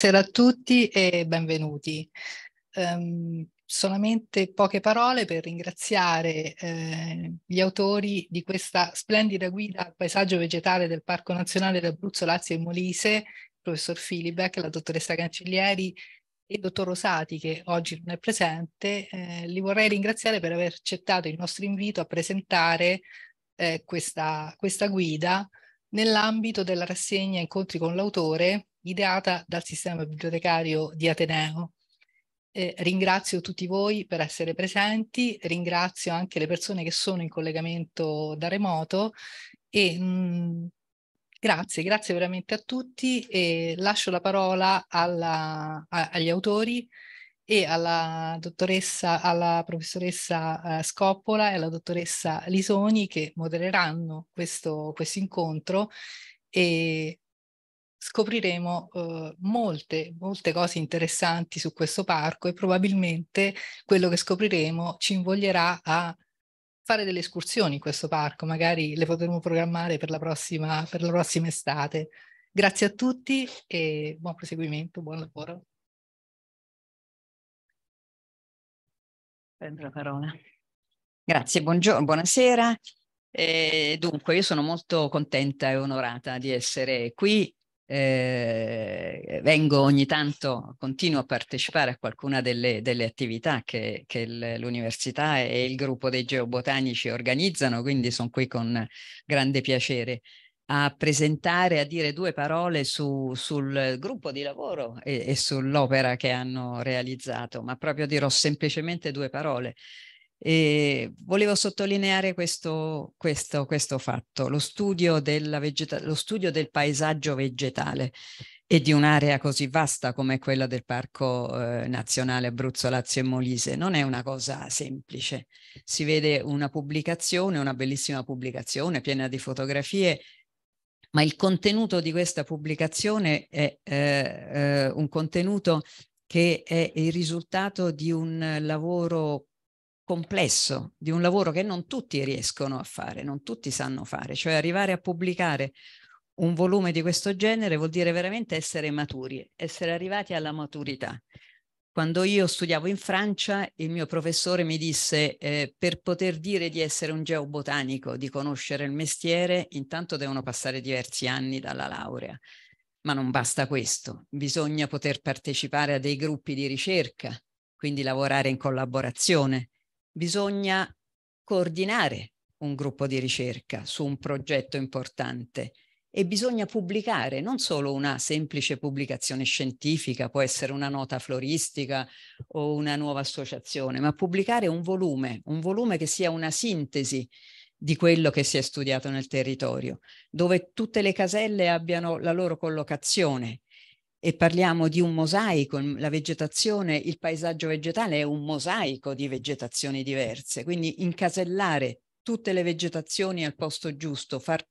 Buonasera a tutti e benvenuti. Um, solamente poche parole per ringraziare eh, gli autori di questa splendida guida al paesaggio vegetale del Parco Nazionale d'Abruzzo, Lazio e Molise, il professor Filibeck, la dottoressa Cancellieri e il dottor Rosati che oggi non è presente. Eh, li vorrei ringraziare per aver accettato il nostro invito a presentare eh, questa, questa guida nell'ambito della rassegna Incontri con l'autore ideata dal sistema bibliotecario di Ateneo. Eh, ringrazio tutti voi per essere presenti, ringrazio anche le persone che sono in collegamento da remoto e mh, mm, grazie, grazie veramente a tutti e lascio la parola alla, a, agli autori e alla dottoressa, alla professoressa eh, Scoppola e alla dottoressa Lisoni che modereranno questo, questo incontro e scopriremo eh, molte, molte cose interessanti su questo parco e probabilmente quello che scopriremo ci invoglierà a fare delle escursioni in questo parco, magari le potremo programmare per la prossima, per la prossima estate. Grazie a tutti e buon proseguimento, buon lavoro. Prendo la parola. Grazie, buongiorno, buonasera. Eh, dunque, io sono molto contenta e onorata di essere qui eh, vengo ogni tanto, continuo a partecipare a qualcuna delle, delle attività che, che l'università e il gruppo dei geobotanici organizzano, quindi sono qui con grande piacere a presentare, a dire due parole su, sul gruppo di lavoro e, e sull'opera che hanno realizzato, ma proprio dirò semplicemente due parole. E volevo sottolineare questo, questo, questo fatto, lo studio, vegeta- lo studio, del paesaggio vegetale e di un'area così vasta come quella del Parco eh, Nazionale Abruzzo, Lazio e Molise non è una cosa semplice. Si vede una pubblicazione, una bellissima pubblicazione piena di fotografie, ma il contenuto di questa pubblicazione è eh, eh, un contenuto che è il risultato di un lavoro complesso, di un lavoro che non tutti riescono a fare, non tutti sanno fare, cioè arrivare a pubblicare un volume di questo genere vuol dire veramente essere maturi, essere arrivati alla maturità. Quando io studiavo in Francia, il mio professore mi disse eh, per poter dire di essere un geobotanico, di conoscere il mestiere, intanto devono passare diversi anni dalla laurea. Ma non basta questo, bisogna poter partecipare a dei gruppi di ricerca, quindi lavorare in collaborazione, bisogna coordinare un gruppo di ricerca su un progetto importante e bisogna pubblicare non solo una semplice pubblicazione scientifica, può essere una nota floristica o una nuova associazione, ma pubblicare un volume, un volume che sia una sintesi di quello che si è studiato nel territorio, dove tutte le caselle abbiano la loro collocazione e parliamo di un mosaico, la vegetazione, il paesaggio vegetale è un mosaico di vegetazioni diverse, quindi incasellare tutte le vegetazioni al posto giusto, far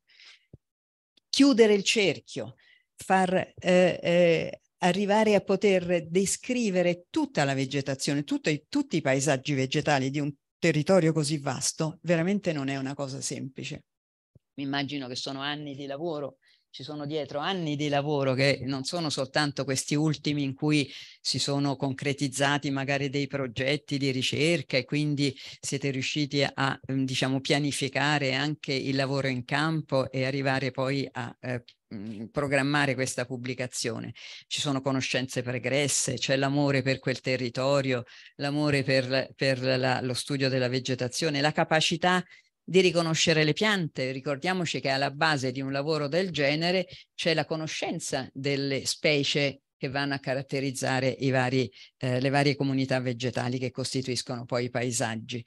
chiudere il cerchio, far eh, eh, arrivare a poter descrivere tutta la vegetazione, tutti, tutti i paesaggi vegetali di un territorio così vasto, veramente non è una cosa semplice. Mi immagino che sono anni di lavoro ci sono dietro anni di lavoro che non sono soltanto questi ultimi in cui si sono concretizzati magari dei progetti di ricerca e quindi siete riusciti a mm, diciamo pianificare anche il lavoro in campo e arrivare poi a eh, mm, programmare questa pubblicazione. Ci sono conoscenze pregresse, c'è l'amore per quel territorio, l'amore per, per la, lo studio della vegetazione, la capacità di riconoscere le piante. Ricordiamoci che alla base di un lavoro del genere c'è la conoscenza delle specie che vanno a caratterizzare vari, eh, le varie comunità vegetali che costituiscono poi i paesaggi.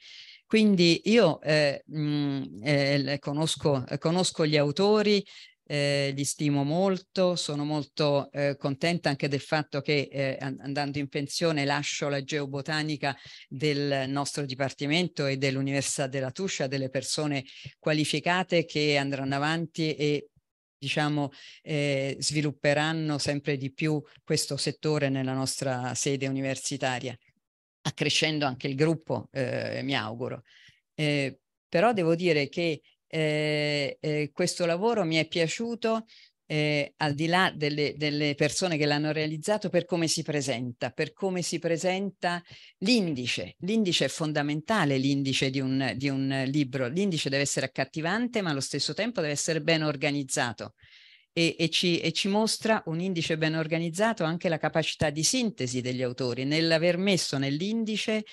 Quindi io eh, mh, mm, eh, conosco, conosco, gli autori, eh, li stimo molto, sono molto eh, contenta anche del fatto che eh, andando in pensione lascio la geobotanica del nostro dipartimento e dell'Università della Tuscia, delle persone qualificate che andranno avanti e diciamo, eh, svilupperanno sempre di più questo settore nella nostra sede universitaria, accrescendo anche il gruppo, eh, mi auguro. Eh, però devo dire che eh, eh, questo lavoro mi è piaciuto eh, al di là delle, delle persone che l'hanno realizzato per come si presenta, per come si presenta l'indice. L'indice è fondamentale, l'indice di un, di un libro. L'indice deve essere accattivante, ma allo stesso tempo deve essere ben organizzato. E, e, ci, e, ci, mostra un indice ben organizzato anche la capacità di sintesi degli autori nell'aver messo nell'indice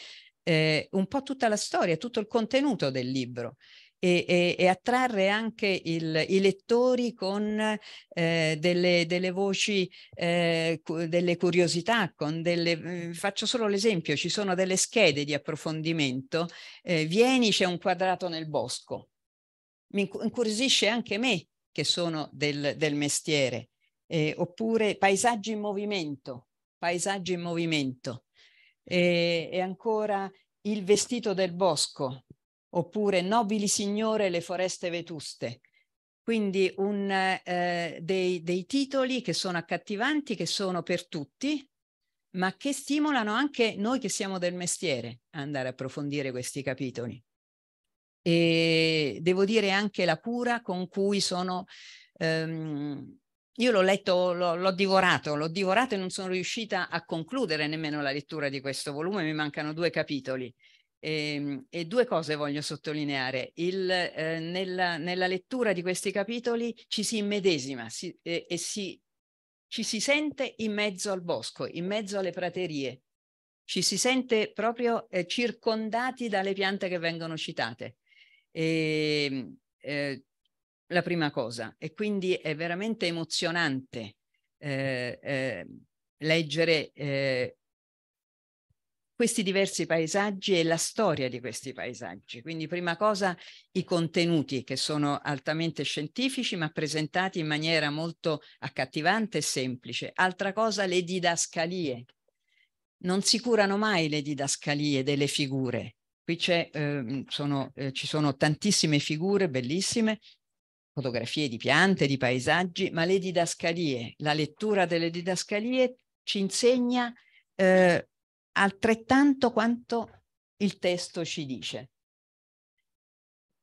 eh, un po' tutta la storia, tutto il contenuto del libro e, e, e attrarre anche il, i lettori con eh, delle, delle, voci, eh, cu- delle curiosità, con delle, mm, faccio solo l'esempio, ci sono delle schede di approfondimento, eh, vieni c'è un quadrato nel bosco, mi incuriosisce anche me che sono del, del mestiere, eh, oppure paesaggi in movimento, paesaggi in movimento. E, e ancora il vestito del bosco, oppure Nobili Signore le foreste vetuste. Quindi un, eh, dei, dei titoli che sono accattivanti, che sono per tutti, ma che stimolano anche noi che siamo del mestiere a andare a approfondire questi capitoli. E devo dire anche la cura con cui sono... Ehm, io l'ho letto, l'ho divorato, l'ho divorato e non sono riuscita a concludere nemmeno la lettura di questo volume, mi mancano due capitoli. E, ehm, e, due cose voglio sottolineare. Il, eh, nella, nella, lettura di questi capitoli ci si immedesima si, eh, e si, ci si sente in mezzo al bosco, in mezzo alle praterie, ci si sente proprio eh, circondati dalle piante che vengono citate. E, ehm, eh, la prima cosa, e quindi è veramente emozionante eh, eh, leggere questi diversi paesaggi e la storia di questi paesaggi. Quindi prima cosa i contenuti che sono altamente scientifici ma presentati in maniera molto accattivante e semplice. Altra cosa le didascalie. Non si curano mai le didascalie delle figure. Qui eh, sono, eh, ci sono tantissime figure bellissime, fotografie di piante, di paesaggi, ma le didascalie, la lettura delle didascalie ci insegna eh, altrettanto quanto il testo ci dice.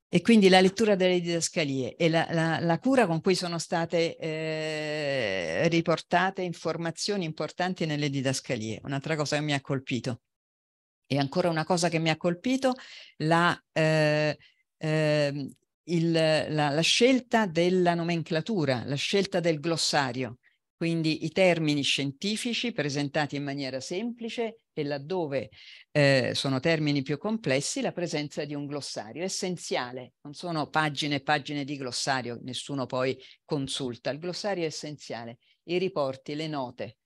E quindi la lettura delle didascalie e la, la, la cura con cui sono state eh, riportate informazioni importanti nelle didascalie. Un'altra cosa che mi ha colpito. E ancora una cosa che mi ha colpito, la, eh, eh, il, la, la, scelta della nomenclatura, la scelta del glossario quindi i termini scientifici presentati in maniera semplice e laddove eh, sono termini più complessi la presenza di un glossario essenziale, non sono pagine e pagine di glossario, nessuno poi consulta, il glossario è essenziale, i riporti, le note.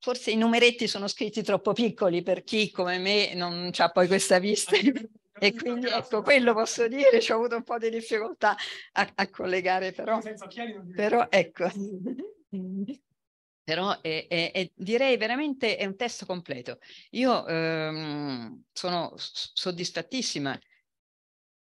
Forse i numeretti sono scritti troppo piccoli per chi come me non ha poi questa vista E quindi ecco, quello posso dire, ci ho avuto un po' di difficoltà a, a collegare, però, però ecco. però è, è, è, direi veramente è un testo completo. Io ehm, sono soddisfattissima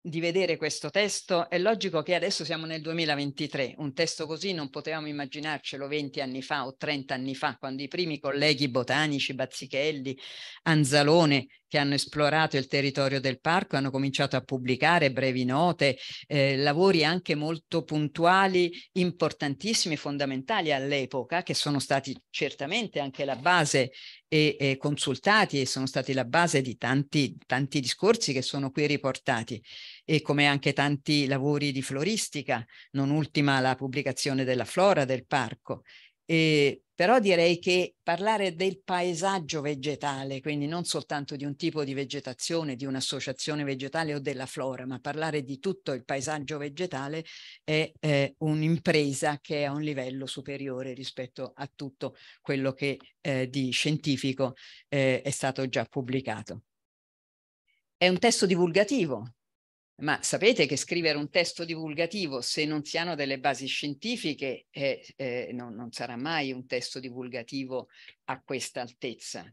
di vedere questo testo. È logico che adesso siamo nel 2023, un testo così non potevamo immaginarcelo 20 anni fa o 30 anni fa, quando i primi colleghi botanici, Bazzichelli, Anzalone, che hanno esplorato il territorio del parco, hanno cominciato a pubblicare brevi note, eh, lavori anche molto puntuali, importantissimi, fondamentali all'epoca, che sono stati certamente anche la base e, e, consultati e sono stati la base di tanti, tanti discorsi che sono qui riportati e come anche tanti lavori di floristica, non ultima la pubblicazione della flora del parco. E però direi che parlare del paesaggio vegetale, quindi non soltanto di un tipo di vegetazione, di un'associazione vegetale o della flora, ma parlare di tutto il paesaggio vegetale è eh, un'impresa che è a un livello superiore rispetto a tutto quello che eh, di scientifico eh, è stato già pubblicato. È un testo divulgativo, ma sapete che scrivere un testo divulgativo, se non si hanno delle basi scientifiche, eh, eh, non, non sarà mai un testo divulgativo a questa altezza.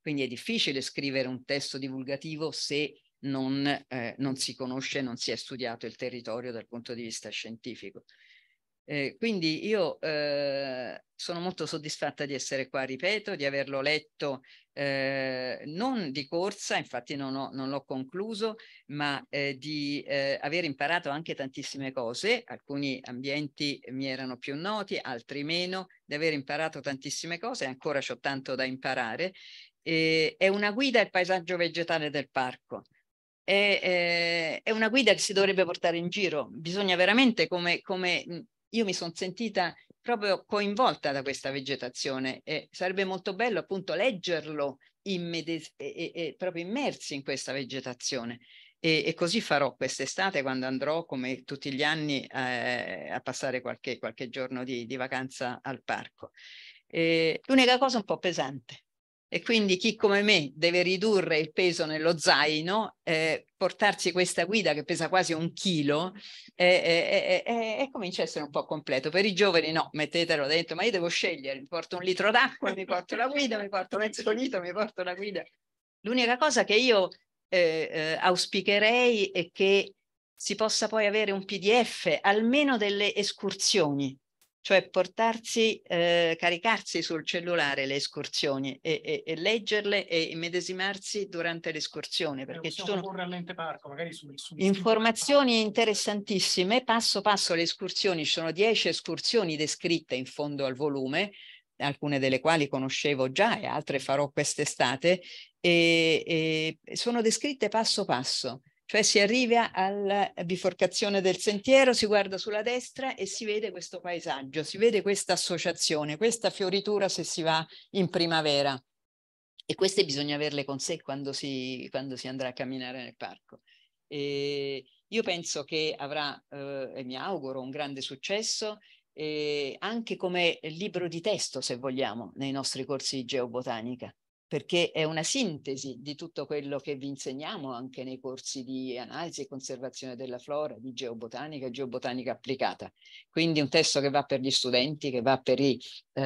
Quindi è difficile scrivere un testo divulgativo se non, eh, non si conosce, non si è studiato il territorio dal punto di vista scientifico. Eh, quindi io eh, sono molto soddisfatta di essere qua, ripeto, di averlo letto eh, non di corsa, infatti non, l'ho concluso, ma eh, di eh, aver imparato anche tantissime cose, alcuni ambienti mi erano più noti, altri meno, di aver imparato tantissime cose, ancora ho tanto da imparare. è una guida al paesaggio vegetale del parco. È, è, una guida che si dovrebbe portare in giro, bisogna veramente come, come io mi sono sentita proprio coinvolta da questa vegetazione e sarebbe molto bello appunto leggerlo immedes- e, e, proprio immersi in questa vegetazione. E, e, così farò quest'estate quando andrò come tutti gli anni eh, a passare qualche, qualche giorno di, di, vacanza al parco. Eh, l'unica cosa un po' pesante e quindi chi come me deve ridurre il peso nello zaino, eh, portarsi questa guida che pesa quasi un chilo, eh, eh, comincia a essere un po' completo. Per i giovani no, mettetelo dentro, ma io devo scegliere, mi porto un litro d'acqua, mi porto la guida, mi porto mezzo litro, mi porto la guida. L'unica cosa che io auspicherei è che si possa poi avere un PDF almeno delle escursioni, cioè portarsi, eh, caricarsi sul cellulare le escursioni e, e, e leggerle e immedesimarsi durante l'escursione, eh, perché eh, ci sono parco, su, su informazioni interessantissime, passo passo le escursioni, ci sono 10 escursioni descritte in fondo al volume, alcune delle quali conoscevo già e altre farò quest'estate, e, e sono descritte passo passo cioè si arriva alla eh, biforcazione del sentiero, si guarda sulla destra e si vede questo paesaggio, si vede questa associazione, questa fioritura se si va in primavera. E queste bisogna averle con sé quando si, quando si andrà a camminare nel parco. E io penso che avrà, eh, e mi auguro, un grande successo eh, anche come libro di testo, se vogliamo, nei nostri corsi di geobotanica perché è una sintesi di tutto quello che vi insegniamo anche nei corsi di analisi e conservazione della flora, di geobotanica e geobotanica applicata. Quindi un testo che va per gli studenti, che va per i eh,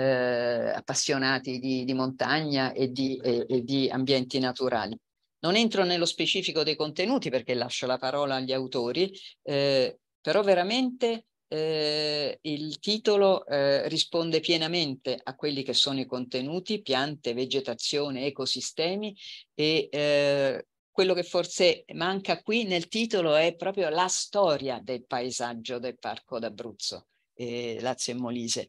appassionati di, di, montagna e di, e, e di ambienti naturali. Non entro nello specifico dei contenuti perché lascio la parola agli autori, eh, però veramente eh, il titolo eh, risponde pienamente a quelli che sono i contenuti, piante, vegetazione, ecosistemi e eh, quello che forse manca qui nel titolo è proprio la storia del paesaggio del Parco d'Abruzzo, Lazio e Molise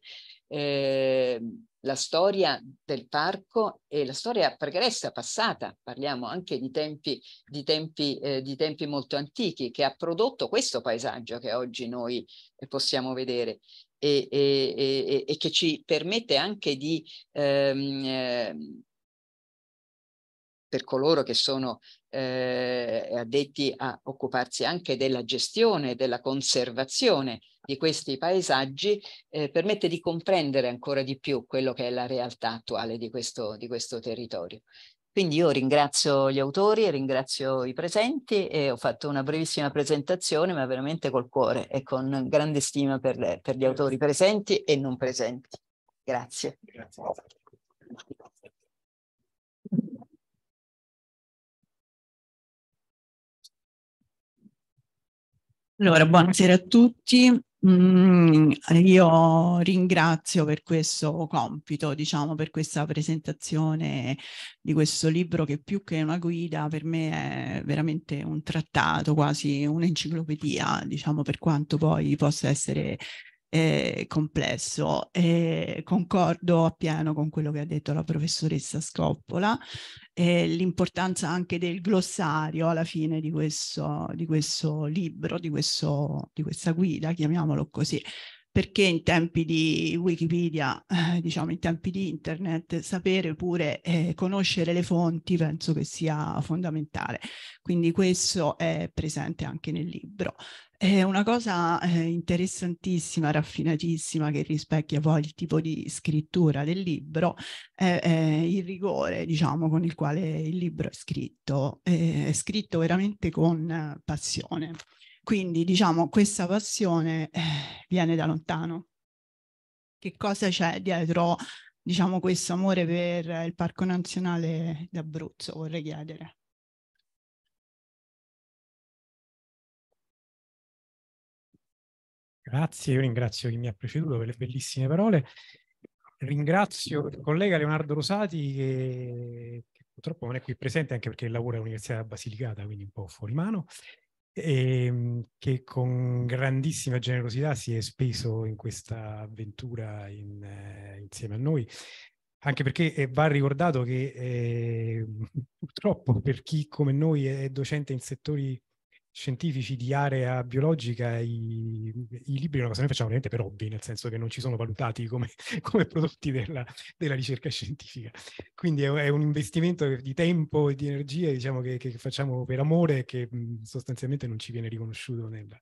eh, la storia del parco e la storia pregressa, passata, parliamo anche di tempi, di, tempi, eh, di tempi, molto antichi, che ha prodotto questo paesaggio che oggi noi eh, possiamo vedere e, e, e, e che ci permette anche di ehm, ehm per coloro che sono eh, addetti a occuparsi anche della gestione e della conservazione di questi paesaggi, eh, permette di comprendere ancora di più quello che è la realtà attuale di questo, di questo territorio. Quindi io ringrazio gli autori, ringrazio i presenti e ho fatto una brevissima presentazione, ma veramente col cuore e con grande stima per, per gli autori presenti e non presenti. Grazie. Grazie. Allora, buonasera a tutti. Mm, io ringrazio per questo compito, diciamo, per questa presentazione di questo libro che più che una guida per me è veramente un trattato, quasi un'enciclopedia, diciamo, per quanto poi possa essere eh, complesso e concordo appieno con quello che ha detto la professoressa Scoppola e l'importanza anche del glossario alla fine di questo, di questo libro, di, questo, di questa guida, chiamiamolo così, perché in tempi di Wikipedia, eh, diciamo in tempi di internet, sapere pure eh, conoscere le fonti penso che sia fondamentale. Quindi questo è presente anche nel libro. È una cosa eh, interessantissima, raffinatissima, che rispecchia poi il tipo di scrittura del libro, è, eh, il rigore, diciamo, con il quale il libro è scritto. Eh, è scritto veramente con eh, passione. Quindi diciamo questa passione eh, viene da lontano. Che cosa c'è dietro, diciamo, questo amore per il Parco Nazionale d'Abruzzo, vorrei chiedere. Grazie, io ringrazio chi mi ha preceduto per le bellissime parole. Ringrazio il collega Leonardo Rosati che, che purtroppo non è qui presente anche perché lavora all'Università Basilicata, quindi un po' fuori mano e ehm, che con grandissima generosità si è speso in questa avventura in, eh, insieme a noi. Anche perché eh, va ricordato che eh, purtroppo per chi come noi è docente in settori scientifici di area biologica i, i libri è una cosa che noi facciamo veramente per hobby, nel senso che non ci sono valutati come, come prodotti della, della, ricerca scientifica. Quindi è, è, un investimento di tempo e di energia diciamo, che, che facciamo per amore e che mm, sostanzialmente non ci viene riconosciuto nella,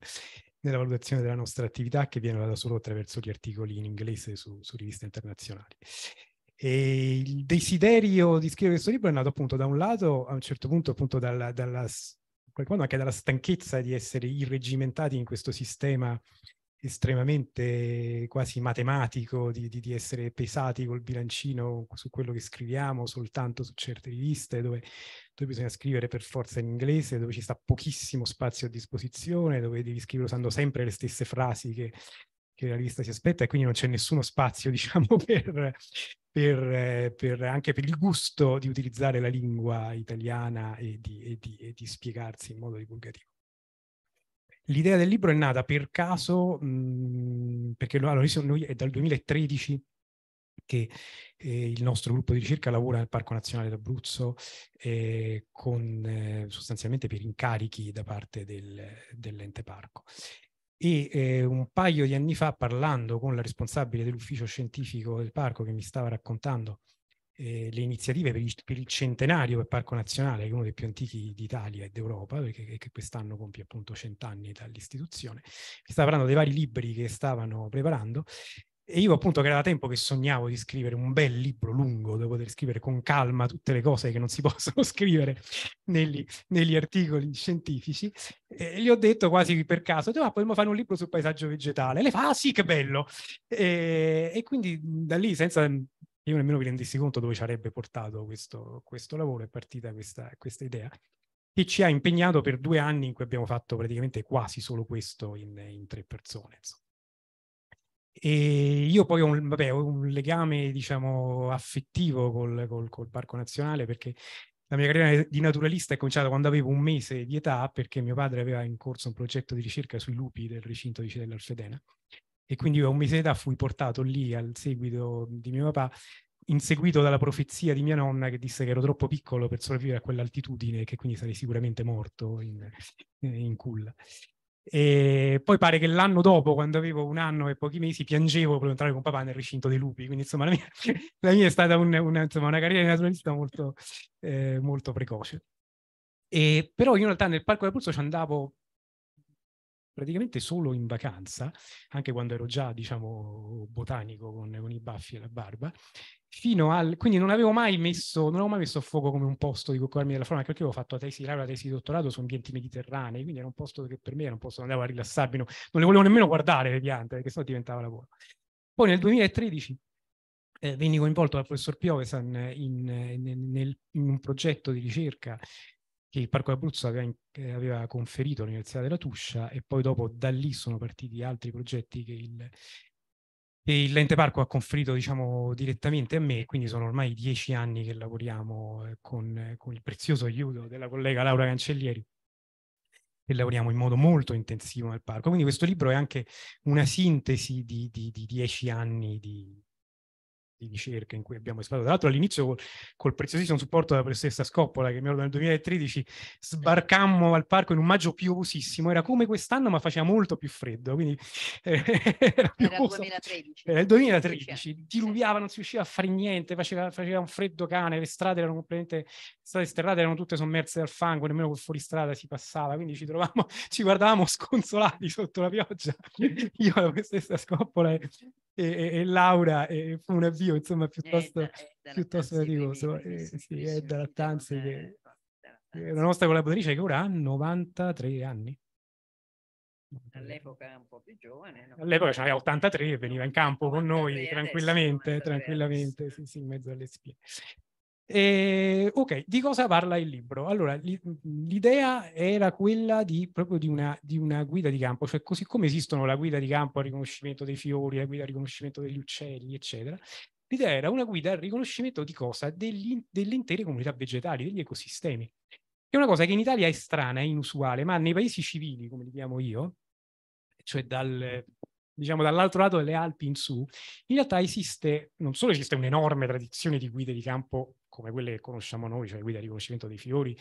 nella, valutazione della nostra attività che viene data solo attraverso gli articoli in inglese su, su riviste internazionali. E il desiderio di scrivere questo libro è nato appunto da un lato, a un certo punto appunto dalla, dalla qualche modo anche dalla stanchezza di essere irregimentati in questo sistema estremamente quasi matematico, di, di, di, essere pesati col bilancino su quello che scriviamo, soltanto su certe riviste dove, dove, bisogna scrivere per forza in inglese, dove ci sta pochissimo spazio a disposizione, dove devi scrivere usando sempre le stesse frasi che che la rivista si aspetta e quindi non c'è nessuno spazio, diciamo, per, per, per anche per il gusto di utilizzare la lingua italiana e di, e di, e di spiegarsi in modo divulgativo. L'idea del libro è nata per caso, mh, mhmm, perché allora, noi è dal 2013 che eh, il nostro gruppo di ricerca lavora nel Parco Nazionale d'Abruzzo eh, con, eh, sostanzialmente per incarichi da parte del, dell'ente parco e eh, un paio di anni fa parlando con la responsabile dell'ufficio scientifico del parco che mi stava raccontando eh, le iniziative per il, per il, centenario del Parco Nazionale, che è uno dei più antichi d'Italia e d'Europa, perché che quest'anno compie appunto cent'anni dall'istituzione, mi stava parlando dei vari libri che stavano preparando e io appunto che era da tempo che sognavo di scrivere un bel libro lungo, dove poter scrivere con calma tutte le cose che non si possono scrivere negli, negli articoli scientifici, e gli ho detto quasi per caso, ah, potremmo fare un libro sul paesaggio vegetale. E lei fa, ah sì, che bello! E, e quindi da lì, senza io nemmeno mi rendessi conto dove ci avrebbe portato questo, questo lavoro, è partita questa, questa idea che ci ha impegnato per due anni in cui abbiamo fatto praticamente quasi solo questo in, in tre persone. Insomma. E io poi ho un, vabbè, ho un legame, diciamo, affettivo col, col, col, Parco Nazionale perché la mia carriera di naturalista è cominciata quando avevo un mese di età perché mio padre aveva in corso un progetto di ricerca sui lupi del recinto di Cedella Alfedena e quindi io a un mese di età fui portato lì al seguito di mio papà inseguito dalla profezia di mia nonna che disse che ero troppo piccolo per sopravvivere a quell'altitudine e che quindi sarei sicuramente morto in, in culla. E poi pare che l'anno dopo, quando avevo un anno e pochi mesi, piangevo per entrare con papà nel recinto dei lupi. Quindi, insomma, la mia, la mia è stata un, una, insomma, una, carriera di naturalista molto, eh, molto precoce. E, però io in realtà nel Parco del Pulso ci andavo praticamente solo in vacanza, anche quando ero già, diciamo, botanico con, con i baffi e la barba, fino al... Quindi non avevo mai messo, non avevo mai messo a fuoco come un posto di cui occuparmi della forma, perché avevo fatto la tesi di la tesi di dottorato su ambienti mediterranei, quindi era un posto che per me era un posto dove andavo a rilassarmi, non, non le volevo nemmeno guardare le piante, perché sennò diventava lavoro. Poi nel 2013 eh, venni coinvolto dal professor Piovesan in, in, nel, in un progetto di ricerca che il Parco d'Abruzzo aveva, eh, aveva conferito all'Università della Tuscia e poi dopo da lì sono partiti altri progetti che il, e l'ente parco ha conferito diciamo, direttamente a me, quindi sono ormai dieci anni che lavoriamo eh, con, eh, con il prezioso aiuto della collega Laura Cancellieri e lavoriamo in modo molto intensivo nel parco. Quindi questo libro è anche una sintesi di, di, di dieci anni di, di ricerca in cui abbiamo esplorato. Tra l'altro all'inizio col, col preziosissimo supporto della professoressa Scoppola, che mi ricordo nel 2013, sbarcammo al parco in un maggio piovosissimo, era come quest'anno ma faceva molto più freddo, quindi eh, era, era, 2013. era il 2013, diluviava, non si riusciva a fare niente, faceva, faceva un freddo cane, le strade erano completamente, state sterrate erano tutte sommerse dal fango, nemmeno col fuoristrada si passava, quindi ci trovavamo, ci guardavamo sconsolati sotto la pioggia, io la professoressa Scoppola e, e, e Laura e fu un avvio insomma piuttosto, piuttosto faticoso. Eh, sì, eh, è da Lattanzi che è la nostra collaboratrice che ora ha 93 anni. All'epoca un po' più giovane. All'epoca c'era 83 e veniva in campo con noi tranquillamente, tranquillamente, sì, sì, in mezzo alle spie. E, ehm, ok, di cosa parla il libro? Allora, li, mhmm, l'idea era quella di, proprio di una, di una, guida di campo, cioè così come esistono la guida di campo al riconoscimento dei fiori, la guida al riconoscimento degli uccelli, eccetera. L'idea era una guida al riconoscimento di cosa? Degli, delle intere comunità vegetali, degli ecosistemi. È una cosa che in Italia è strana, è inusuale, ma nei paesi civili, come li chiamo io, cioè dal, diciamo dall'altro lato delle Alpi in su, in realtà esiste, non solo esiste un'enorme tradizione di guide di campo come quelle che conosciamo noi, cioè guida al riconoscimento dei fiori,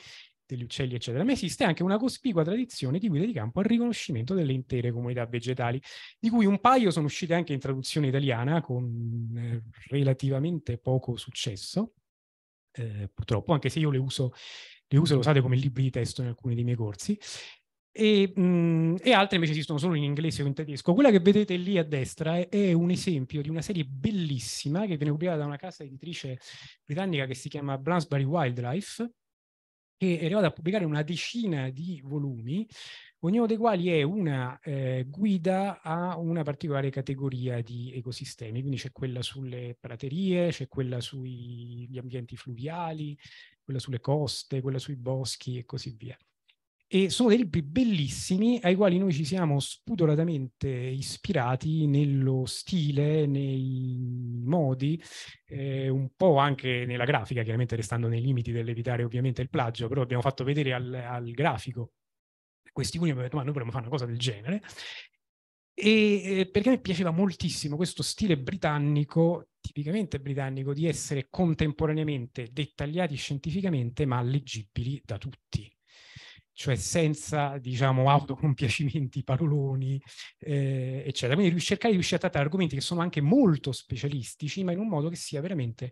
degli uccelli, eccetera, ma esiste anche una cospicua tradizione di guide di campo al riconoscimento delle intere comunità vegetali, di cui un paio sono uscite anche in traduzione italiana con eh, relativamente poco successo, eh, purtroppo, anche se io le uso le uso le usate come libri di testo in alcuni dei miei corsi. E, mh, mm, e, altre invece esistono solo in inglese o in tedesco. Quella che vedete lì a destra è, è, un esempio di una serie bellissima che viene pubblicata da una casa editrice britannica che si chiama Bloomsbury Wildlife, che è arrivata a pubblicare una decina di volumi, ognuno dei quali è una eh, guida a una particolare categoria di ecosistemi. Quindi c'è quella sulle praterie, c'è quella sugli ambienti fluviali, quella sulle coste, quella sui boschi e così via e sono dei libri bellissimi ai quali noi ci siamo spudoratamente ispirati nello stile, nei modi, eh, un po' anche nella grafica, chiaramente restando nei limiti dell'evitare ovviamente il plagio, però abbiamo fatto vedere al, al grafico questi uni, abbiamo detto ma noi vorremmo fare una cosa del genere, e, eh, perché a me piaceva moltissimo questo stile britannico, tipicamente britannico, di essere contemporaneamente dettagliati scientificamente ma leggibili da tutti cioè senza diciamo, autocompiacimenti, paroloni, eh, eccetera. Quindi cercare di riuscire a trattare argomenti che sono anche molto specialistici, ma in un modo che sia veramente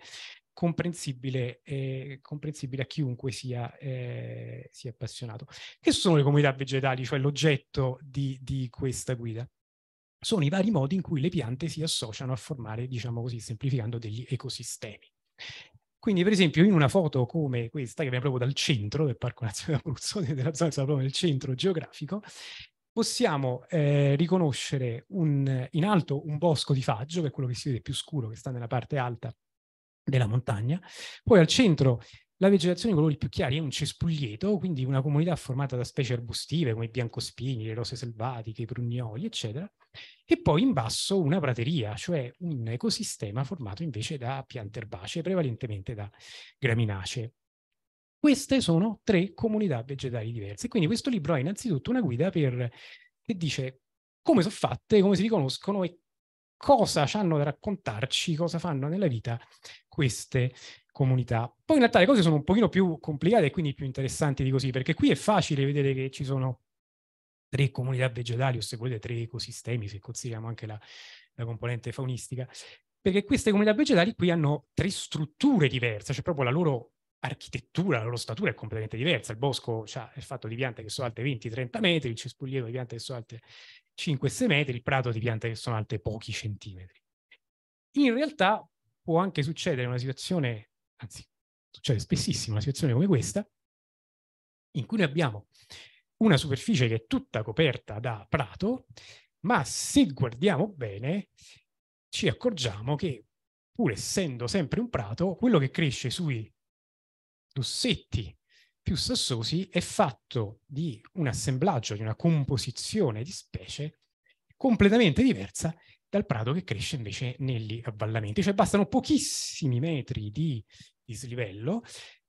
comprensibile, eh, comprensibile a chiunque sia, eh, sia, appassionato. Che sono le comunità vegetali, cioè l'oggetto di, di questa guida? Sono i vari modi in cui le piante si associano a formare, diciamo così, semplificando degli ecosistemi. Quindi, per esempio, in una foto come questa, che viene proprio dal centro del Parco Nazionale Abruzzo, della zona che proprio nel centro geografico, possiamo eh, riconoscere un, in alto un bosco di faggio, che è quello che si vede più scuro, che sta nella parte alta della montagna, poi al centro la vegetazione di colori più chiari è un cespuglieto, quindi una comunità formata da specie arbustive come i biancospini, le rose selvatiche, i prugnoli, eccetera, e poi in basso una prateria, cioè un ecosistema formato invece da piante erbacee, prevalentemente da graminacee. Queste sono tre comunità vegetali diverse. Quindi questo libro è innanzitutto una guida per, che dice come sono fatte, come si riconoscono e cosa hanno da raccontarci, cosa fanno nella vita queste comunità. Poi in realtà le cose sono un pochino più complicate e quindi più interessanti di così, perché qui è facile vedere che ci sono tre comunità vegetali o se volete tre ecosistemi, se consideriamo anche la, la componente faunistica, perché queste comunità vegetali qui hanno tre strutture diverse, cioè proprio la loro architettura, la loro statura è completamente diversa. Il bosco cioè, è fatto di piante che sono alte 20-30 metri, il cespuglietto di piante che sono alte 5-6 metri, il prato di piante che sono alte pochi centimetri. In realtà può anche succedere una situazione anzi succede cioè, spessissimo una situazione come questa, in cui noi abbiamo una superficie che è tutta coperta da prato, ma se guardiamo bene ci accorgiamo che pur essendo sempre un prato, quello che cresce sui dossetti più sassosi è fatto di un assemblaggio, di una composizione di specie completamente diversa dal prato che cresce invece negli avvallamenti, cioè bastano pochissimi metri di dislivello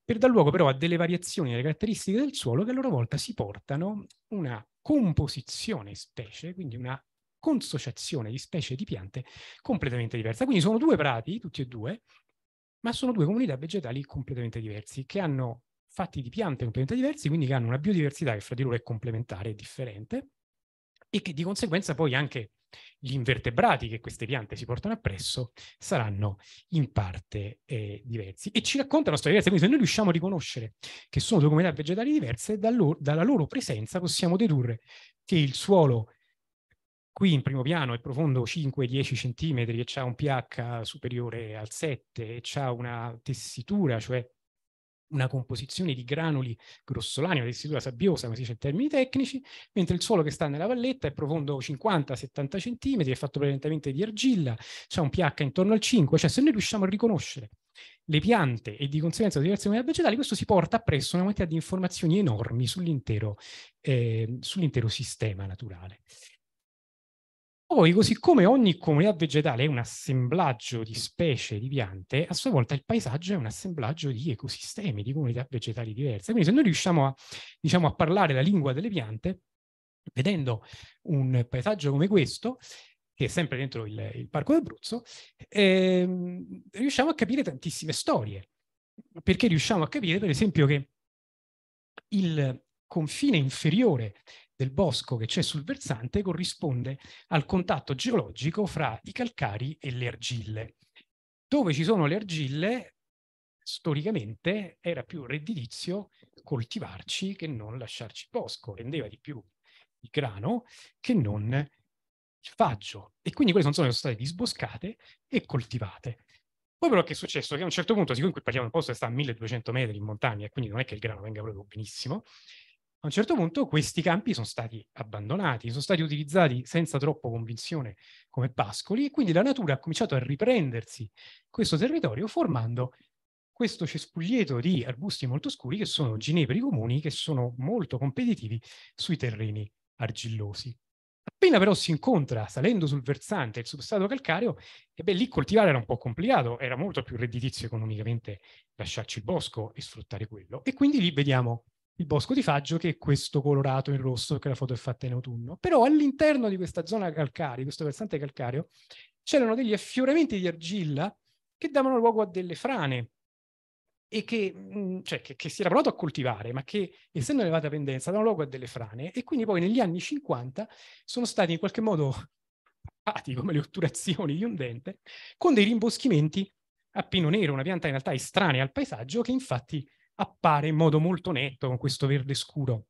per dar luogo però a delle variazioni delle caratteristiche del suolo che a loro volta si portano una composizione specie, quindi una consociazione di specie di piante completamente diversa. Quindi sono due prati, tutti e due, ma sono due comunità vegetali completamente diversi, che hanno fatti di piante completamente diversi, quindi che hanno una biodiversità che fra di loro è complementare e differente e che di conseguenza poi anche gli invertebrati che queste piante si portano appresso saranno in parte eh, diversi e ci raccontano storie diverse. Quindi se noi riusciamo a riconoscere che sono due comunità vegetali diverse, da loro, dalla loro presenza possiamo dedurre che il suolo qui in primo piano è profondo 5-10 cm e ha un pH superiore al 7 e ha una tessitura, cioè una composizione di granuli grossolani, una tessitura sabbiosa, come si dice in termini tecnici, mentre il suolo che sta nella valletta è profondo 50-70 cm, è fatto prevalentemente di argilla, c'è un pH intorno al 5, cioè se noi riusciamo a riconoscere le piante e di conseguenza la diversione vegetali, questo si porta appresso una quantità di informazioni enormi sull'intero, eh, sull'intero sistema naturale. Poi, così come ogni comunità vegetale è un assemblaggio di specie di piante, a sua volta il paesaggio è un assemblaggio di ecosistemi, di comunità vegetali diverse. Quindi se noi riusciamo a, diciamo, a parlare la lingua delle piante, vedendo un paesaggio come questo, che è sempre dentro il, il Parco d'Abruzzo, ehm, riusciamo a capire tantissime storie, perché riusciamo a capire, per esempio, che il confine inferiore del bosco che c'è sul versante corrisponde al contatto geologico fra i calcari e le argille. Dove ci sono le argille, storicamente era più redditizio coltivarci che non lasciarci il bosco, rendeva di più il grano che non il faggio. E quindi quelle sono zone state disboscate e coltivate. Poi però che è successo? Che a un certo punto, siccome qui parliamo di un posto che sta a 1200 metri in montagna, quindi non è che il grano venga proprio benissimo, a un certo punto questi campi sono stati abbandonati, sono stati utilizzati senza troppo convinzione come pascoli e quindi la natura ha cominciato a riprendersi questo territorio formando questo cespuglieto di arbusti molto scuri che sono ginepri comuni che sono molto competitivi sui terreni argillosi. Appena però si incontra, salendo sul versante, il substrato calcareo, e beh, lì coltivare era un po' complicato, era molto più redditizio economicamente lasciarci il bosco e sfruttare quello. E quindi lì vediamo il bosco di faggio che è questo colorato in rosso che la foto è fatta in autunno. Però all'interno di questa zona calcare, questo versante calcareo, c'erano degli affioramenti di argilla che davano luogo a delle frane e che, mm, cioè, che, che si era provato a coltivare, ma che essendo elevata pendenza davano luogo a delle frane e quindi poi negli anni 50 sono stati in qualche modo fatti come le otturazioni di un dente con dei rimboschimenti a pino nero, una pianta in realtà estranea al paesaggio che infatti appare in modo molto netto con questo verde scuro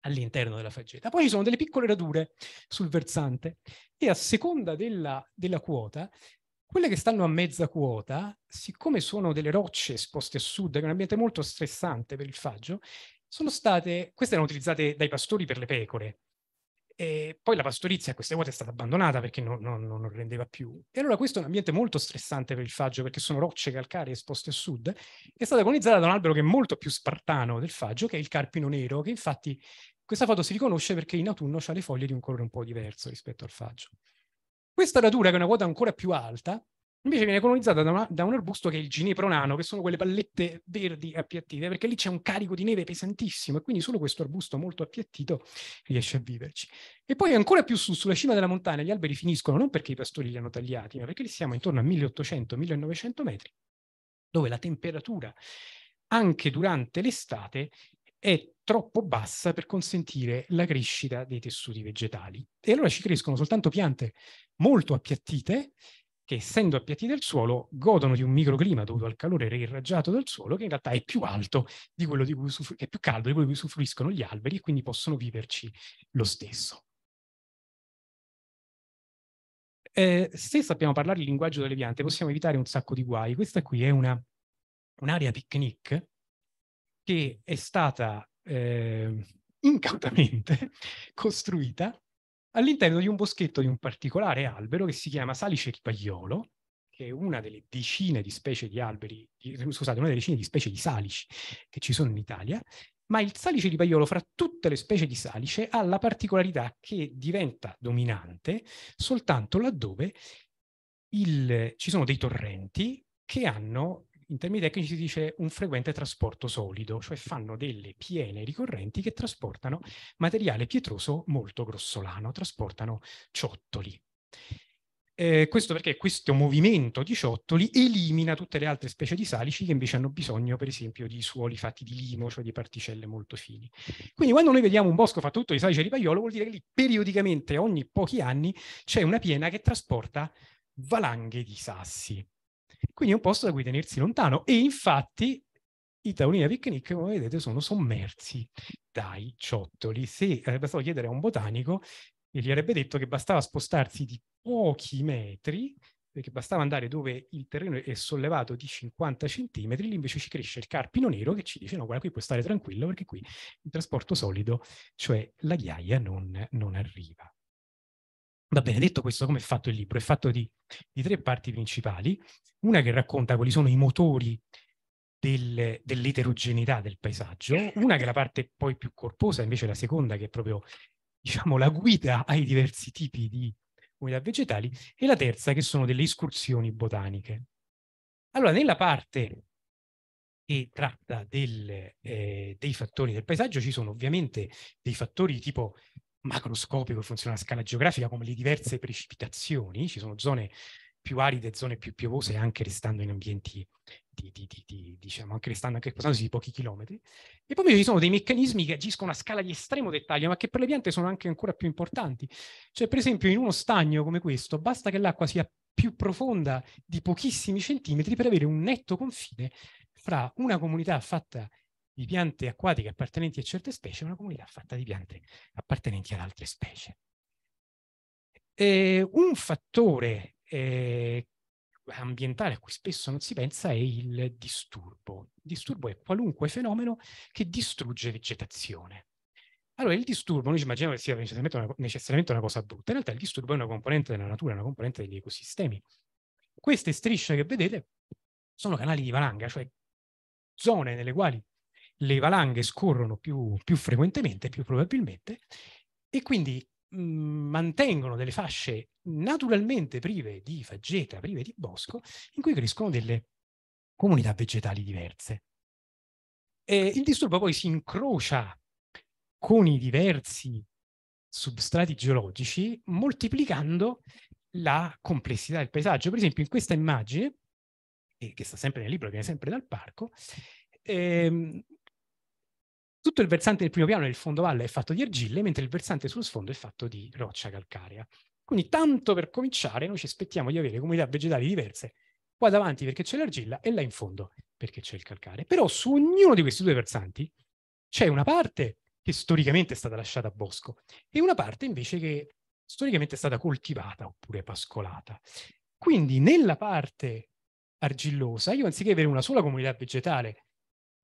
all'interno della faggeta. Poi ci sono delle piccole radure sul versante e a seconda della, della quota, quelle che stanno a mezza quota, siccome sono delle rocce esposte a sud, che è un ambiente molto stressante per il faggio, sono state, queste erano utilizzate dai pastori per le pecore, e poi la pastorizia a queste quote è stata abbandonata perché non, non, non rendeva più. E allora questo è un ambiente molto stressante per il faggio perché sono rocce calcaree esposte a sud. È stata colonizzata da un albero che è molto più spartano del faggio, che è il carpino nero, che infatti questa foto si riconosce perché in autunno ha le foglie di un colore un po' diverso rispetto al faggio. Questa radura, che è una quota ancora più alta, Invece viene colonizzata da, una, da un arbusto che è il ginepro nano, che sono quelle pallette verdi appiattite, perché lì c'è un carico di neve pesantissimo e quindi solo questo arbusto molto appiattito riesce a viverci. E poi ancora più su, sulla cima della montagna, gli alberi finiscono non perché i pastori li hanno tagliati, ma perché lì siamo intorno a 1800-1900 metri, dove la temperatura anche durante l'estate è troppo bassa per consentire la crescita dei tessuti vegetali. E allora ci crescono soltanto piante molto appiattite che essendo appiattiti del suolo godono di un microclima dovuto al calore irraggiato del suolo che in realtà è più alto di quello di cui è più caldo di quello di cui usufruiscono gli alberi e quindi possono viverci lo stesso. Eh, se sappiamo parlare il linguaggio delle piante possiamo evitare un sacco di guai. Questa qui è una, un'area picnic che è stata eh, incautamente costruita all'interno di un boschetto di un particolare albero che si chiama salice ripaiolo, che è una delle decine di specie di alberi, scusate, una delle decine di specie di salici che ci sono in Italia, ma il salice ripaiolo fra tutte le specie di salice ha la particolarità che diventa dominante soltanto laddove il, ci sono dei torrenti che hanno in termini tecnici si dice un frequente trasporto solido, cioè fanno delle piene ricorrenti che trasportano materiale pietroso molto grossolano, trasportano ciottoli. Eh, questo perché questo movimento di ciottoli elimina tutte le altre specie di salici che invece hanno bisogno, per esempio, di suoli fatti di limo, cioè di particelle molto fini. Quindi quando noi vediamo un bosco fatto tutto di salici e ripaiolo vuol dire che lì periodicamente, ogni pochi anni, c'è una piena che trasporta valanghe di sassi. Quindi è un posto da cui tenersi lontano e infatti i tavolini da picnic, come vedete, sono sommersi dai ciottoli. Se eh, bastava chiedere a un botanico, gli avrebbe detto che bastava spostarsi di pochi metri perché bastava andare dove il terreno è sollevato di 50 centimetri, lì invece ci cresce il carpino nero che ci dice no, guarda qui puoi stare tranquillo perché qui il trasporto solido, cioè la ghiaia, non, non arriva. Va bene, detto questo, come è fatto il libro? È fatto di, di tre parti principali, una che racconta quali sono i motori del, dell'eterogeneità del paesaggio, una che è la parte poi più corposa, invece la seconda che è proprio diciamo, la guida ai diversi tipi di unità vegetali, e la terza che sono delle escursioni botaniche. Allora, nella parte che tratta del, eh, dei fattori del paesaggio ci sono ovviamente dei fattori tipo macroscopico che funziona a scala geografica come le diverse precipitazioni, ci sono zone più aride, zone più piovose, anche restando in ambienti di, di, di, di diciamo, anche restando anche di pochi chilometri. E poi ci sono dei meccanismi che agiscono a scala di estremo dettaglio, ma che per le piante sono anche ancora più importanti. Cioè, per esempio, in uno stagno come questo, basta che l'acqua sia più profonda di pochissimi centimetri per avere un netto confine fra una comunità fatta di piante acquatiche appartenenti a certe specie, una comunità fatta di piante appartenenti ad altre specie. E un fattore eh, ambientale a cui spesso non si pensa è il disturbo. Il disturbo è qualunque fenomeno che distrugge vegetazione. Allora, il disturbo, noi ci immaginiamo che sia necessariamente una, necessariamente una, cosa brutta, in realtà il disturbo è una componente della natura, è una componente degli ecosistemi. Queste strisce che vedete sono canali di valanga, cioè zone nelle quali le valanghe scorrono più, più frequentemente, più probabilmente, e quindi mh, mhmm, mantengono delle fasce naturalmente prive di faggeta, prive di bosco, in cui crescono delle comunità vegetali diverse. E il disturbo poi si incrocia con i diversi substrati geologici, moltiplicando la complessità del paesaggio. Per esempio, in questa immagine, che sta sempre nel libro, viene sempre dal parco, ehm, tutto il versante del primo piano e del fondovalle è fatto di argille, mentre il versante sullo sfondo è fatto di roccia calcarea. Quindi tanto per cominciare noi ci aspettiamo di avere comunità vegetali diverse, qua davanti perché c'è l'argilla e là in fondo perché c'è il calcare. Però su ognuno di questi due versanti c'è una parte che storicamente è stata lasciata a bosco e una parte invece che storicamente è stata coltivata oppure pascolata. Quindi nella parte argillosa io anziché avere una sola comunità vegetale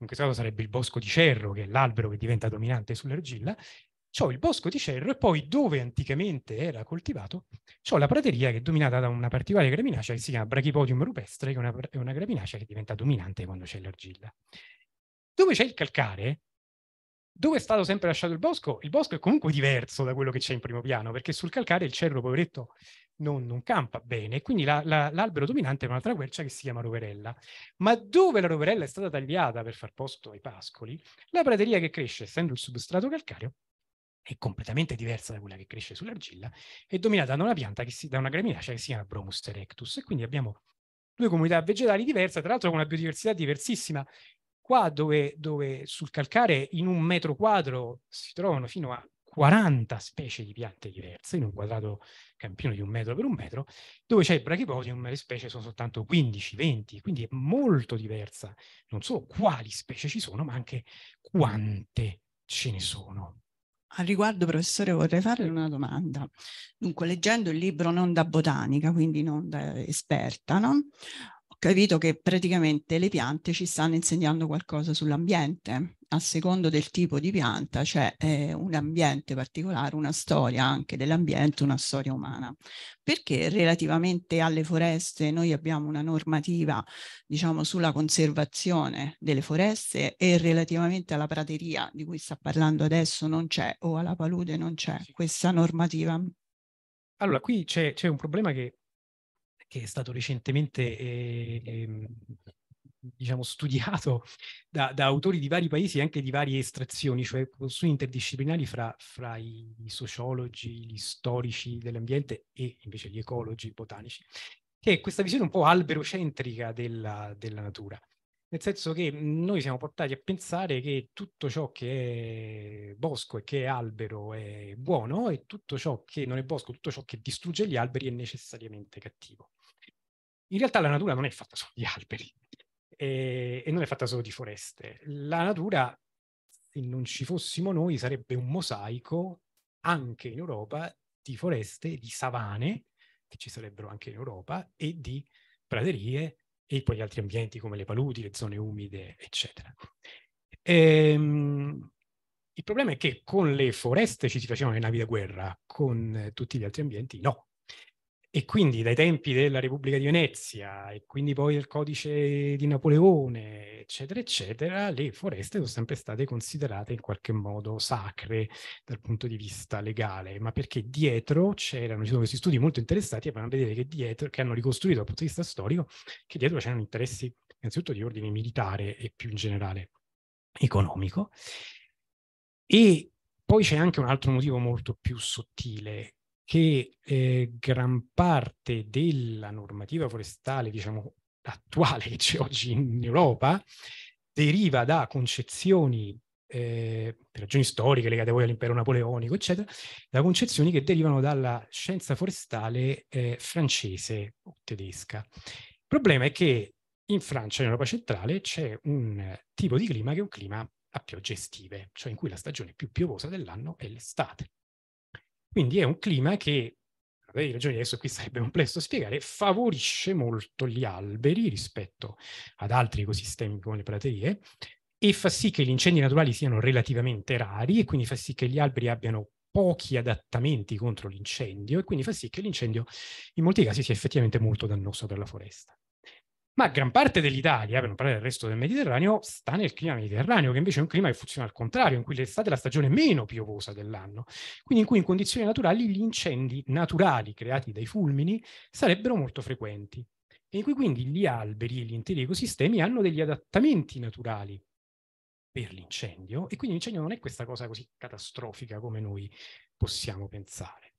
in questo caso sarebbe il bosco di cerro, che è l'albero che diventa dominante sull'argilla, ho il bosco di cerro e poi dove anticamente era coltivato, ho la prateria che è dominata da una particolare graminacea che si chiama Brachipodium rupestre, che è una, è una graminacea che diventa dominante quando c'è l'argilla. Dove c'è il calcare, dove è stato sempre lasciato il bosco, il bosco è comunque diverso da quello che c'è in primo piano, perché sul calcare il cerro, poveretto, non, non campa bene. Quindi la, la, l'albero dominante è un'altra quercia che si chiama roverella. Ma dove la roverella è stata tagliata per far posto ai pascoli, la prateria che cresce, essendo il substrato calcareo, è completamente diversa da quella che cresce sull'argilla, è dominata da una pianta, che si, da una graminacea che si chiama Bromus erectus. E quindi abbiamo due comunità vegetali diverse, tra l'altro con una biodiversità diversissima. Qua dove, dove sul calcare in un metro quadro si trovano fino a 40 specie di piante diverse in un quadrato campino di un metro per un metro, dove c'è il Brachipodium le specie sono soltanto 15, 20, quindi è molto diversa non solo quali specie ci sono, ma anche quante ce ne sono. Al riguardo, professore, vorrei fare una domanda. Dunque, leggendo il libro non da botanica, quindi non da esperta, no? ho capito che praticamente le piante ci stanno insegnando qualcosa sull'ambiente a secondo del tipo di pianta c'è eh, un ambiente particolare, una storia anche dell'ambiente, una storia umana. Perché relativamente alle foreste noi abbiamo una normativa, diciamo, sulla conservazione delle foreste e relativamente alla prateria di cui sta parlando adesso non c'è o alla palude non c'è sì. questa normativa? Allora, qui c'è, c'è un problema che, che è stato recentemente eh, eh, diciamo, studiato da, da, autori di vari paesi e anche di varie estrazioni, cioè studi interdisciplinari fra, fra i, i, sociologi, gli storici dell'ambiente e invece gli ecologi, i botanici, che è questa visione un po' alberocentrica della, della natura. Nel senso che noi siamo portati a pensare che tutto ciò che è bosco e che è albero è buono e tutto ciò che non è bosco, tutto ciò che distrugge gli alberi è necessariamente cattivo. In realtà la natura non è fatta solo di alberi, e, e non è fatta solo di foreste. La natura, se non ci fossimo noi, sarebbe un mosaico anche in Europa di foreste, di savane, che ci sarebbero anche in Europa, e di praterie e poi gli altri ambienti come le paludi, le zone umide, eccetera. Ehm, il problema è che con le foreste ci si facevano le navi da guerra, con eh, tutti gli altri ambienti no. E quindi dai tempi della Repubblica di Venezia e quindi poi del codice di Napoleone, eccetera, eccetera, le foreste sono sempre state considerate in qualche modo sacre dal punto di vista legale, ma perché dietro c'erano, ci sono questi studi molto interessati e vanno a vedere che dietro, che hanno ricostruito dal punto di vista storico, che dietro c'erano interessi innanzitutto di ordine militare e più in generale economico. E poi c'è anche un altro motivo molto più sottile che eh, gran parte della normativa forestale, diciamo, attuale che c'è oggi in Europa, deriva da concezioni, eh, per ragioni storiche legate poi all'impero napoleonico, eccetera, da concezioni che derivano dalla scienza forestale eh, francese o tedesca. Il problema è che in Francia, in Europa centrale, c'è un tipo di clima che è un clima a piogge estive, cioè in cui la stagione più piovosa dell'anno è l'estate. Quindi è un clima che, per varie ragioni adesso qui sarebbe complesso spiegare, favorisce molto gli alberi rispetto ad altri ecosistemi come le praterie e fa sì che gli incendi naturali siano relativamente rari e quindi fa sì che gli alberi abbiano pochi adattamenti contro l'incendio e quindi fa sì che l'incendio in molti casi sia effettivamente molto dannoso per la foresta ma gran parte dell'Italia, per non parlare del resto del Mediterraneo, sta nel clima mediterraneo, che invece è un clima che funziona al contrario, in cui l'estate è la stagione meno piovosa dell'anno, quindi in cui in condizioni naturali gli incendi naturali creati dai fulmini sarebbero molto frequenti e in cui quindi gli alberi e gli interi ecosistemi hanno degli adattamenti naturali per l'incendio e quindi l'incendio non è questa cosa così catastrofica come noi possiamo pensare.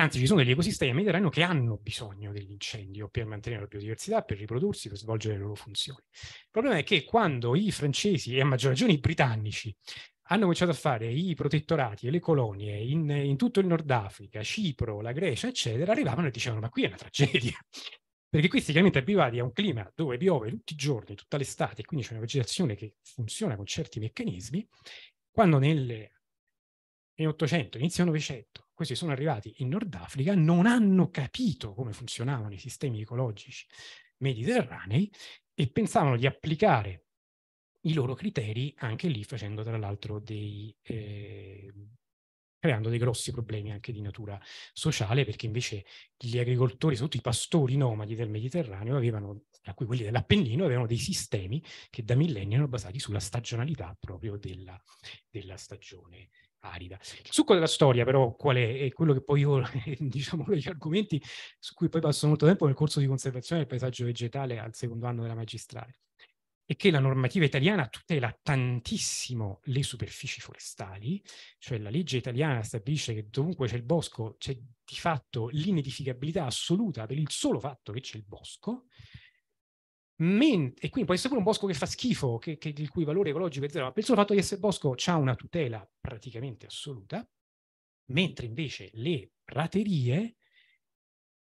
Anzi, ci sono degli ecosistemi a Mediterraneo che hanno bisogno dell'incendio per mantenere la biodiversità, per riprodursi, per svolgere le loro funzioni. Il problema è che quando i francesi e a maggior ragione i britannici hanno cominciato a fare i protettorati e le colonie in, in tutto il Nord Africa, Cipro, la Grecia, eccetera, arrivavano e dicevano ma qui è una tragedia. Perché questi chiaramente abituati a un clima dove piove tutti i giorni, tutta l'estate, e quindi c'è una vegetazione che funziona con certi meccanismi, quando nel 1800, inizio Novecento, questi sono arrivati in Nord Africa, non hanno capito come funzionavano i sistemi ecologici mediterranei e pensavano di applicare i loro criteri anche lì, facendo tra l'altro dei... Eh, creando dei grossi problemi anche di natura sociale, perché invece gli agricoltori, soprattutto i pastori nomadi del Mediterraneo, avevano, tra cui quelli dell'Appennino, avevano dei sistemi che da millenni erano basati sulla stagionalità proprio della, della stagione arida. Il succo della storia, però, qual è? È quello che poi io, diciamo, uno degli argomenti su cui poi passo molto tempo nel corso di conservazione del paesaggio vegetale al secondo anno della magistrale, è che la normativa italiana tutela tantissimo le superfici forestali, cioè la legge italiana stabilisce che dovunque c'è il bosco c'è di fatto l'inedificabilità assoluta per il solo fatto che c'è il bosco, Ment- e quindi può essere pure un bosco che fa schifo, che, che, il cui valore ecologico è zero, ma per il solo fatto di essere bosco ha una tutela praticamente assoluta, mentre invece le praterie,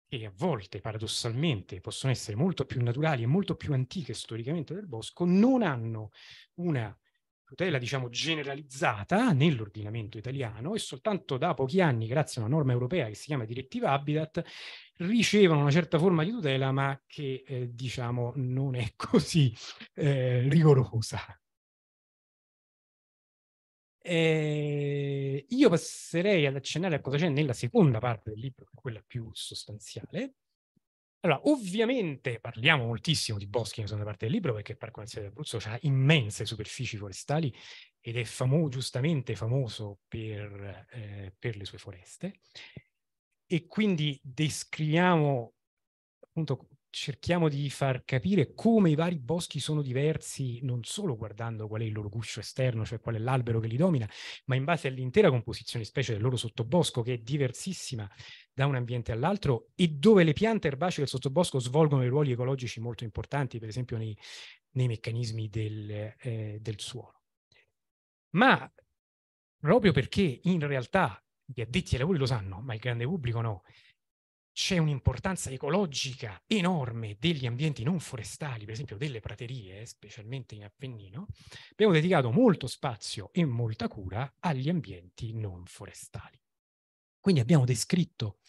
che a volte paradossalmente possono essere molto più naturali e molto più antiche storicamente del bosco, non hanno una tutela diciamo, generalizzata nell'ordinamento italiano e soltanto da pochi anni, grazie a una norma europea che si chiama direttiva Habitat, ricevono una certa forma di tutela, ma che eh, diciamo, non è così eh, rigorosa. Eh, io passerei ad accennare a cosa c'è nella seconda parte del libro, quella più sostanziale, allora, ovviamente parliamo moltissimo di boschi nella seconda parte del libro perché il Parco Nazionale d'Abruzzo ha immense superfici forestali ed è famo- giustamente famoso per, eh, per, le sue foreste. E quindi descriviamo, appunto, cerchiamo di far capire come i vari boschi sono diversi, non solo guardando qual è il loro guscio esterno, cioè qual è l'albero che li domina, ma in base all'intera composizione specie del loro sottobosco, che è diversissima da un ambiente all'altro e dove le piante erbacee del sottobosco svolgono dei ruoli ecologici molto importanti, per esempio nei, nei meccanismi del, eh, del suolo. Ma proprio perché in realtà gli addetti ai lavori lo sanno, ma il grande pubblico no, c'è un'importanza ecologica enorme degli ambienti non forestali, per esempio delle praterie, eh, specialmente in Appennino, abbiamo dedicato molto spazio e molta cura agli ambienti non forestali. Quindi abbiamo descritto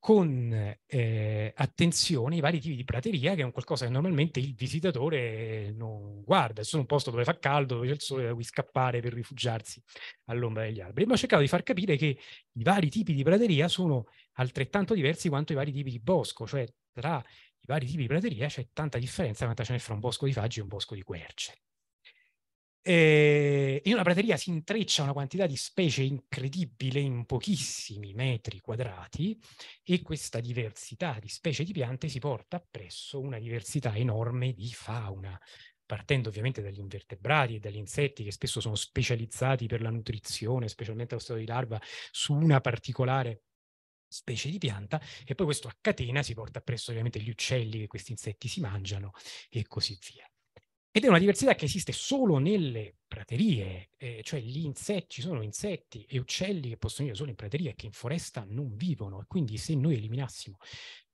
con eh, attenzione i vari tipi di prateria, che è un qualcosa che normalmente il visitatore non guarda. È solo un posto dove fa caldo, dove c'è il sole, da cui scappare per rifugiarsi all'ombra degli alberi. Ma ho cercato di far capire che i vari tipi di prateria sono altrettanto diversi quanto i vari tipi di bosco, cioè tra i vari tipi di prateria c'è tanta differenza quanto ce n'è fra un bosco di faggi e un bosco di querce. E ehm, in una prateria si intreccia una quantità di specie incredibile in pochissimi metri quadrati e questa diversità di specie di piante si porta appresso una diversità enorme di fauna, partendo ovviamente dagli invertebrati e dagli insetti che spesso sono specializzati per la nutrizione, specialmente allo stato di larva, su una particolare specie di pianta e poi questo a catena si porta appresso ovviamente gli uccelli che questi insetti si mangiano e così via. Ed è una diversità che esiste solo nelle praterie, eh, cioè gli insetti, ci sono insetti e uccelli che possono vivere solo in praterie e che in foresta non vivono. E quindi se noi eliminassimo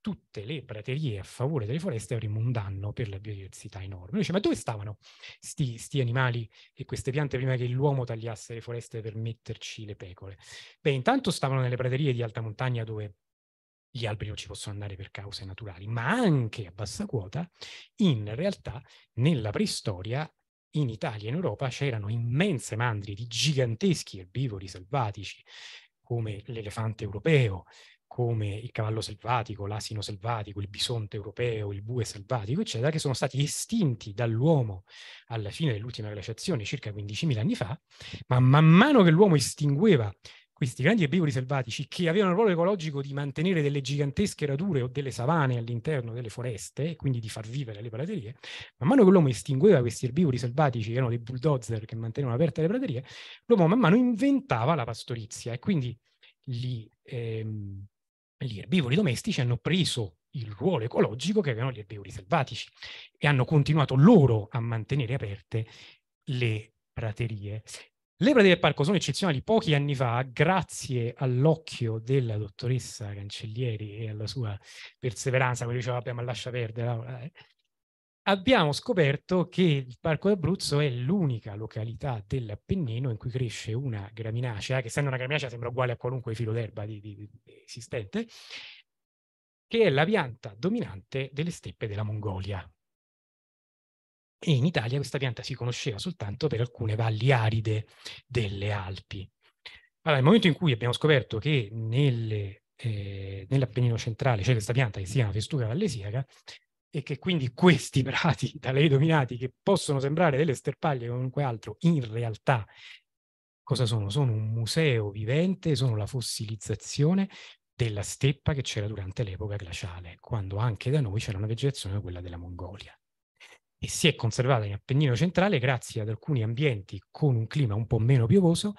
tutte le praterie a favore delle foreste avremmo un danno per la biodiversità enorme. Noi dice, ma dove stavano questi animali e queste piante prima che l'uomo tagliasse le foreste per metterci le pecore? Beh, intanto stavano nelle praterie di alta montagna dove gli alberi non ci possono andare per cause naturali, ma anche a bassa quota, in realtà nella preistoria in Italia e in Europa c'erano immense mandrie di giganteschi erbivori selvatici, come l'elefante europeo, come il cavallo selvatico, l'asino selvatico, il bisonte europeo, il bue selvatico, eccetera, che sono stati estinti dall'uomo alla fine dell'ultima glaciazione, circa 15.000 anni fa, ma man mano che l'uomo estingueva questi grandi erbivori selvatici che avevano il ruolo ecologico di mantenere delle gigantesche radure o delle savane all'interno delle foreste e quindi di far vivere le praterie, man mano che l'uomo estingueva questi erbivori selvatici, che erano dei bulldozer che mantenevano aperte le praterie, l'uomo man mano inventava la pastorizia e quindi gli, ehm, gli erbivori domestici hanno preso il ruolo ecologico che avevano gli erbivori selvatici e hanno continuato loro a mantenere aperte le praterie. Le prede del parco sono eccezionali. Pochi anni fa, grazie all'occhio della dottoressa Cancellieri e alla sua perseveranza, come diceva, vabbè, ma lascia perdere, eh, abbiamo scoperto che il Parco d'Abruzzo è l'unica località dell'Appennino in cui cresce una graminacea, che essendo una graminacea sembra uguale a qualunque filo d'erba di, di, esistente, che è la pianta dominante delle steppe della Mongolia e in Italia questa pianta si conosceva soltanto per alcune valli aride delle Alpi. Allora, nel momento in cui abbiamo scoperto che nelle, eh, nell'Appennino centrale c'è questa pianta che si chiama Festuca vallesiaca e che quindi questi prati da lei dominati, che possono sembrare delle sterpaglie o comunque altro, in realtà cosa sono? Sono un museo vivente, sono la fossilizzazione della steppa che c'era durante l'epoca glaciale, quando anche da noi c'era una vegetazione come quella della Mongolia e si è conservata in Appennino centrale grazie ad alcuni ambienti con un clima un po' meno piovoso,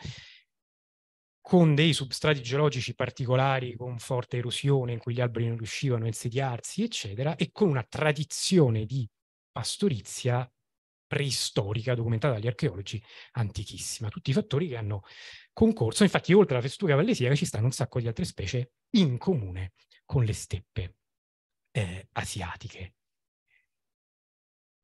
con dei substrati geologici particolari, con forte erosione in cui gli alberi non riuscivano a insediarsi, eccetera, e con una tradizione di pastorizia preistorica documentata dagli archeologi antichissima. Tutti i fattori che hanno concorso. Infatti, oltre alla festuga vallesiaca ci stanno un sacco di altre specie in comune con le steppe eh, asiatiche.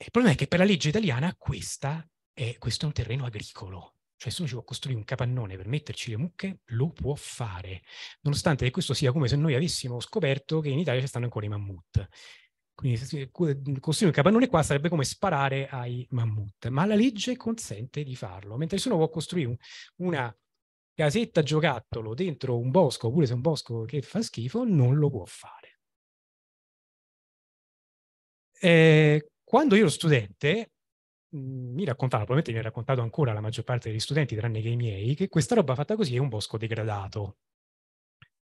Il problema è che per la legge italiana questa è, questo è un terreno agricolo. Cioè se uno ci può costruire un capannone per metterci le mucche, lo può fare. Nonostante che questo sia come se noi avessimo scoperto che in Italia ci stanno ancora i mammut. Quindi costruire un capannone qua sarebbe come sparare ai mammut, ma la legge consente di farlo, mentre se uno può costruire un, una casetta giocattolo dentro un bosco, oppure se è un bosco che fa schifo, non lo può fare. Eh, quando io ero studente, mm, mi raccontava, probabilmente mi ha raccontato ancora la maggior parte degli studenti, tranne che i miei, che questa roba fatta così è un bosco degradato.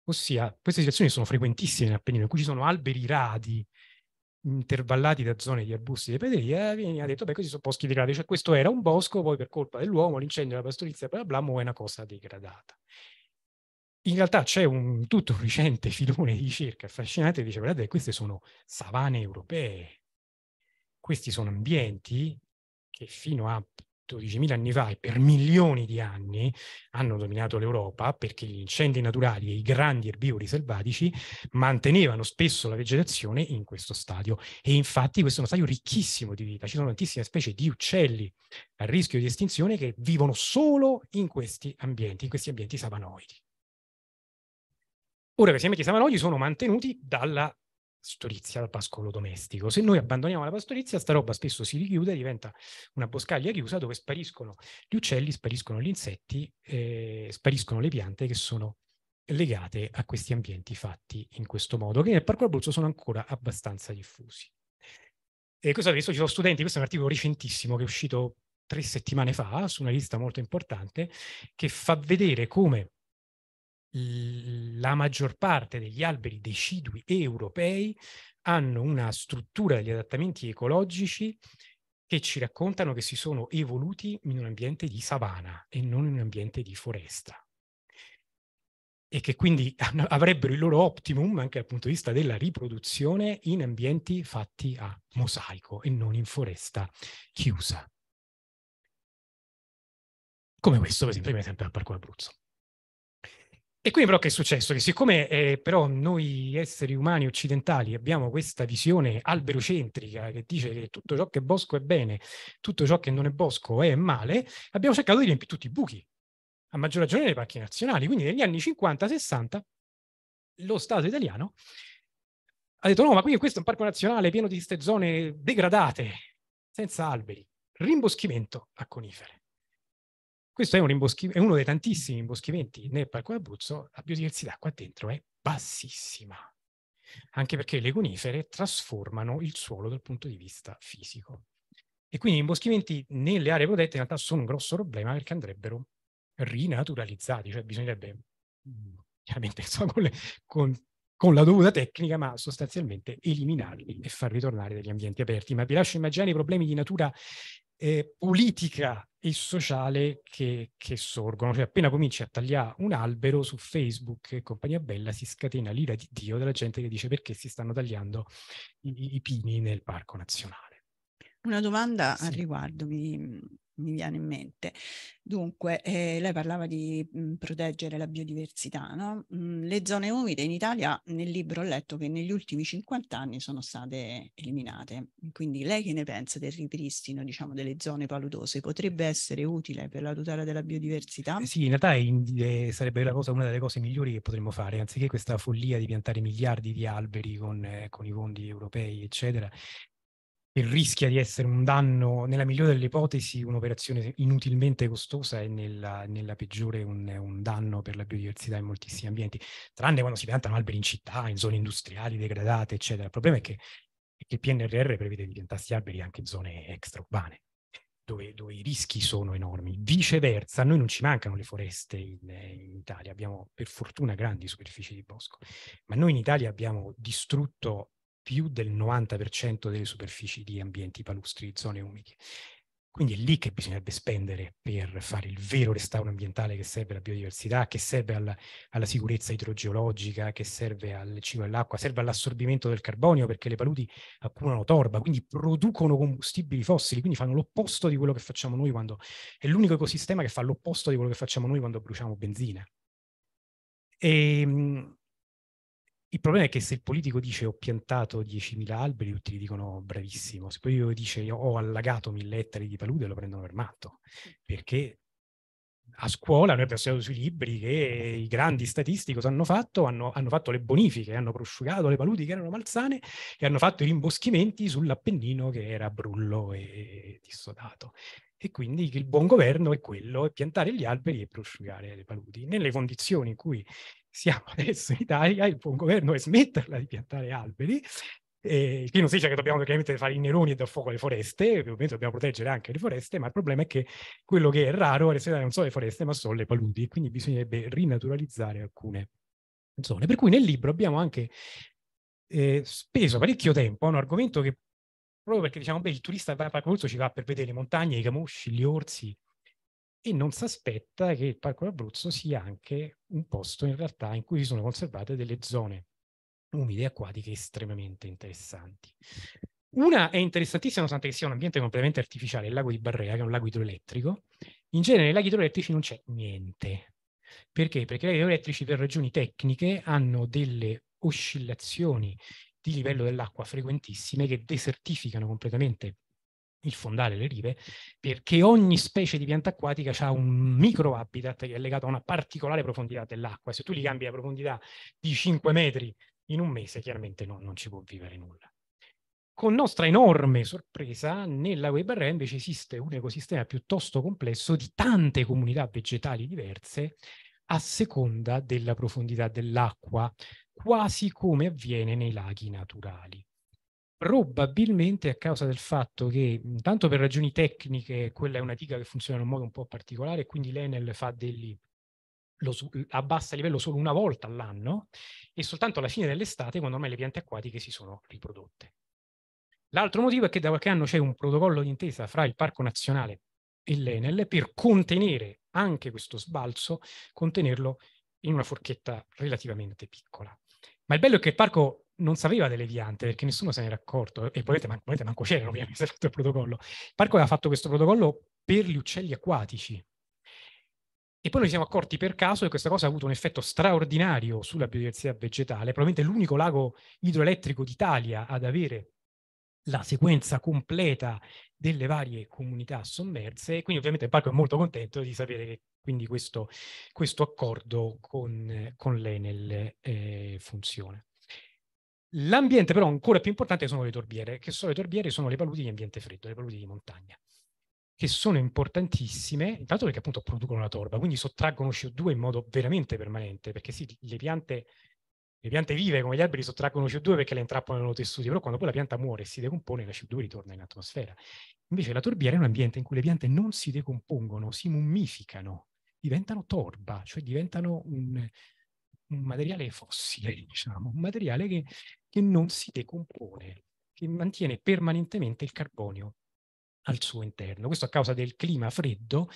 Ossia, queste situazioni sono frequentissime in Appennino, in cui ci sono alberi radi, intervallati da zone di arbusti e di pederia, viene ha detto, beh, questi sono boschi degradati, cioè questo era un bosco, poi per colpa dell'uomo, l'incendio della pastorizia, bla bla, bla è una cosa degradata. In realtà c'è un tutto un recente filone di ricerca affascinante che dice, guardate, queste sono savane europee, questi sono ambienti che fino a 12.000 anni fa e per milioni di anni hanno dominato l'Europa perché gli incendi naturali e i grandi erbivori selvatici mantenevano spesso la vegetazione in questo stadio e infatti questo è uno stadio ricchissimo di vita, ci sono tantissime specie di uccelli a rischio di estinzione che vivono solo in questi ambienti, in questi ambienti savanoidi. Ora questi ambienti savanoidi sono mantenuti dalla pastorizia, al pascolo domestico. Se noi abbandoniamo la pastorizia, sta roba spesso si richiude, diventa una boscaglia chiusa dove spariscono gli uccelli, spariscono gli insetti, eh, spariscono le piante che sono legate a questi ambienti fatti in questo modo, che nel Parco Abruzzo sono ancora abbastanza diffusi. E questo adesso ci sono studenti, questo è un articolo recentissimo che è uscito tre settimane fa su una lista molto importante, che fa vedere come la maggior parte degli alberi decidui europei hanno una struttura degli adattamenti ecologici che ci raccontano che si sono evoluti in un ambiente di savana e non in un ambiente di foresta e che quindi avrebbero il loro optimum anche dal punto di vista della riproduzione in ambienti fatti a mosaico e non in foresta chiusa. Come questo, per esempio, mi Parco Abruzzo. E quindi però che è successo? Che siccome eh, però noi esseri umani occidentali abbiamo questa visione alberocentrica che dice che tutto ciò che è bosco è bene, tutto ciò che non è bosco è male, abbiamo cercato di riempire tutti i buchi, a maggior ragione nei parchi nazionali. Quindi negli anni 50-60 lo Stato italiano ha detto no, ma qui questo è un parco nazionale pieno di queste zone degradate, senza alberi, rimboschimento a conifere. Questo è, un è uno dei tantissimi imboschimenti nel Parco d'Abruzzo, la biodiversità qua dentro è bassissima, anche perché le conifere trasformano il suolo dal punto di vista fisico. E quindi gli imboschimenti nelle aree protette in realtà sono un grosso problema perché andrebbero rinaturalizzati, cioè bisognerebbe mm, chiaramente insomma, con, le, con, con, la dovuta tecnica, ma sostanzialmente eliminarli e far ritornare degli ambienti aperti. Ma vi lascio immaginare i problemi di natura eh, politica e sociale che, che, sorgono. Cioè, appena cominci a tagliare un albero su Facebook e compagnia bella, si scatena l'ira di Dio della gente che dice perché si stanno tagliando i, i pini nel parco nazionale. Una domanda sì. al riguardo mi, mi, viene in mente. Dunque, eh, lei parlava di mh, mhmm, proteggere la biodiversità, no? mh, mhmm, le zone umide in Italia nel libro ho letto che negli ultimi 50 anni sono state eliminate. Quindi lei che ne pensa del ripristino, diciamo, delle zone paludose? Potrebbe essere utile per la tutela della biodiversità? Eh sì, in realtà è, è, eh, sarebbe cosa, una delle cose migliori che potremmo fare, anziché questa follia di piantare miliardi di alberi con, eh, con i fondi europei, eccetera, e rischia di essere un danno, nella migliore delle ipotesi, un'operazione inutilmente costosa e nella, nella peggiore un, un, danno per la biodiversità in moltissimi ambienti, tranne quando si piantano alberi in città, in zone industriali degradate, eccetera. Il problema è che, è che il PNRR prevede di piantarsi alberi anche in zone extraurbane. Dove, dove, i rischi sono enormi. Viceversa, noi non ci mancano le foreste in, in, Italia, abbiamo per fortuna grandi superfici di bosco, ma noi in Italia abbiamo distrutto più del 90% delle superfici di ambienti palustri, zone umide. Quindi è lì che bisognerebbe spendere per fare il vero restauro ambientale che serve alla biodiversità, che serve alla, alla sicurezza idrogeologica, che serve al ciclo dell'acqua, serve all'assorbimento del carbonio perché le paludi accumulano torba, quindi producono combustibili fossili, quindi fanno l'opposto di quello che facciamo noi quando... È l'unico ecosistema che fa l'opposto di quello che facciamo noi quando bruciamo benzina. E, ehm, il problema è che se il politico dice ho piantato 10.000 alberi, tutti gli dicono bravissimo. Se poi io dice ho allagato 1.000 ettari di palude, lo prendono per matto. Perché a scuola noi abbiamo studiato sui libri che i grandi statisti cosa hanno fatto? Hanno, hanno, fatto le bonifiche, hanno prosciugato le paludi che erano malsane e hanno fatto i rimboschimenti sull'Appennino che era brullo e dissodato e quindi il buon governo è quello, è piantare gli alberi e prosciugare le paludi. Nelle condizioni in cui siamo adesso in Italia, il buon governo è smetterla di piantare alberi, eh, qui non si dice che dobbiamo chiaramente fare i neroni e dar fuoco alle foreste, ovviamente dobbiamo proteggere anche le foreste, ma il problema è che quello che è raro adesso non solo le foreste, ma solo le paludi, quindi bisognerebbe rinaturalizzare alcune zone. Per cui nel libro abbiamo anche eh, speso parecchio tempo a un argomento che proprio perché diciamo, beh, il turista va al parco Abruzzo ci va per vedere le montagne, i camosci, gli orsi e non si aspetta che il parco Abruzzo sia anche un posto in realtà in cui si sono conservate delle zone umide e acquatiche estremamente interessanti. Una è interessantissima, nonostante che sia un ambiente completamente artificiale, il lago di Barrea, che è un lago idroelettrico. In genere nei laghi idroelettrici non c'è niente. Perché? Perché i laghi idroelettrici per ragioni tecniche hanno delle oscillazioni di livello dell'acqua frequentissime che desertificano completamente il fondale, le rive, perché ogni specie di pianta acquatica ha un micro habitat che è legato a una particolare profondità dell'acqua. Se tu gli cambi la profondità di 5 metri in un mese, chiaramente no, non ci può vivere nulla. Con nostra enorme sorpresa, nella Web Array invece esiste un ecosistema piuttosto complesso di tante comunità vegetali diverse a seconda della profondità dell'acqua, quasi come avviene nei laghi naturali. Probabilmente a causa del fatto che, intanto per ragioni tecniche, quella è una diga che funziona in un modo un po' particolare, quindi l'Enel fa degli lo su, abbassa il livello solo una volta all'anno e soltanto alla fine dell'estate quando ormai le piante acquatiche si sono riprodotte. L'altro motivo è che da qualche anno c'è un protocollo di intesa fra il Parco Nazionale e l'Enel per contenere anche questo sbalzo, contenerlo in una forchetta relativamente piccola. Ma il bello è che il parco non sapeva delle viante perché nessuno se n'era accorto e poi man- volete manco c'erano ovviamente tutto il protocollo. Il parco aveva fatto questo protocollo per gli uccelli acquatici. E poi noi siamo accorti per caso che questa cosa ha avuto un effetto straordinario sulla biodiversità vegetale, probabilmente l'unico lago idroelettrico d'Italia ad avere la sequenza completa delle varie comunità sommerse. e Quindi ovviamente il parco è molto contento di sapere che quindi questo, questo accordo con, con l'Enel eh, funziona. L'ambiente però ancora più importante sono le torbiere, che sono le torbiere sono le paludi di ambiente freddo, le paludi di montagna, che sono importantissime, intanto perché appunto producono la torba, quindi sottraggono CO2 in modo veramente permanente, perché sì, le piante le piante vive come gli alberi sottraggono CO2 perché le intrappolano nei loro tessuti, però quando poi la pianta muore e si decompone, la CO2 ritorna in atmosfera. Invece la torbiera è un ambiente in cui le piante non si decompongono, si mummificano, diventano torba, cioè diventano un, un materiale fossile, diciamo, un materiale che, che non si decompone, che mantiene permanentemente il carbonio al suo interno. Questo a causa del clima freddo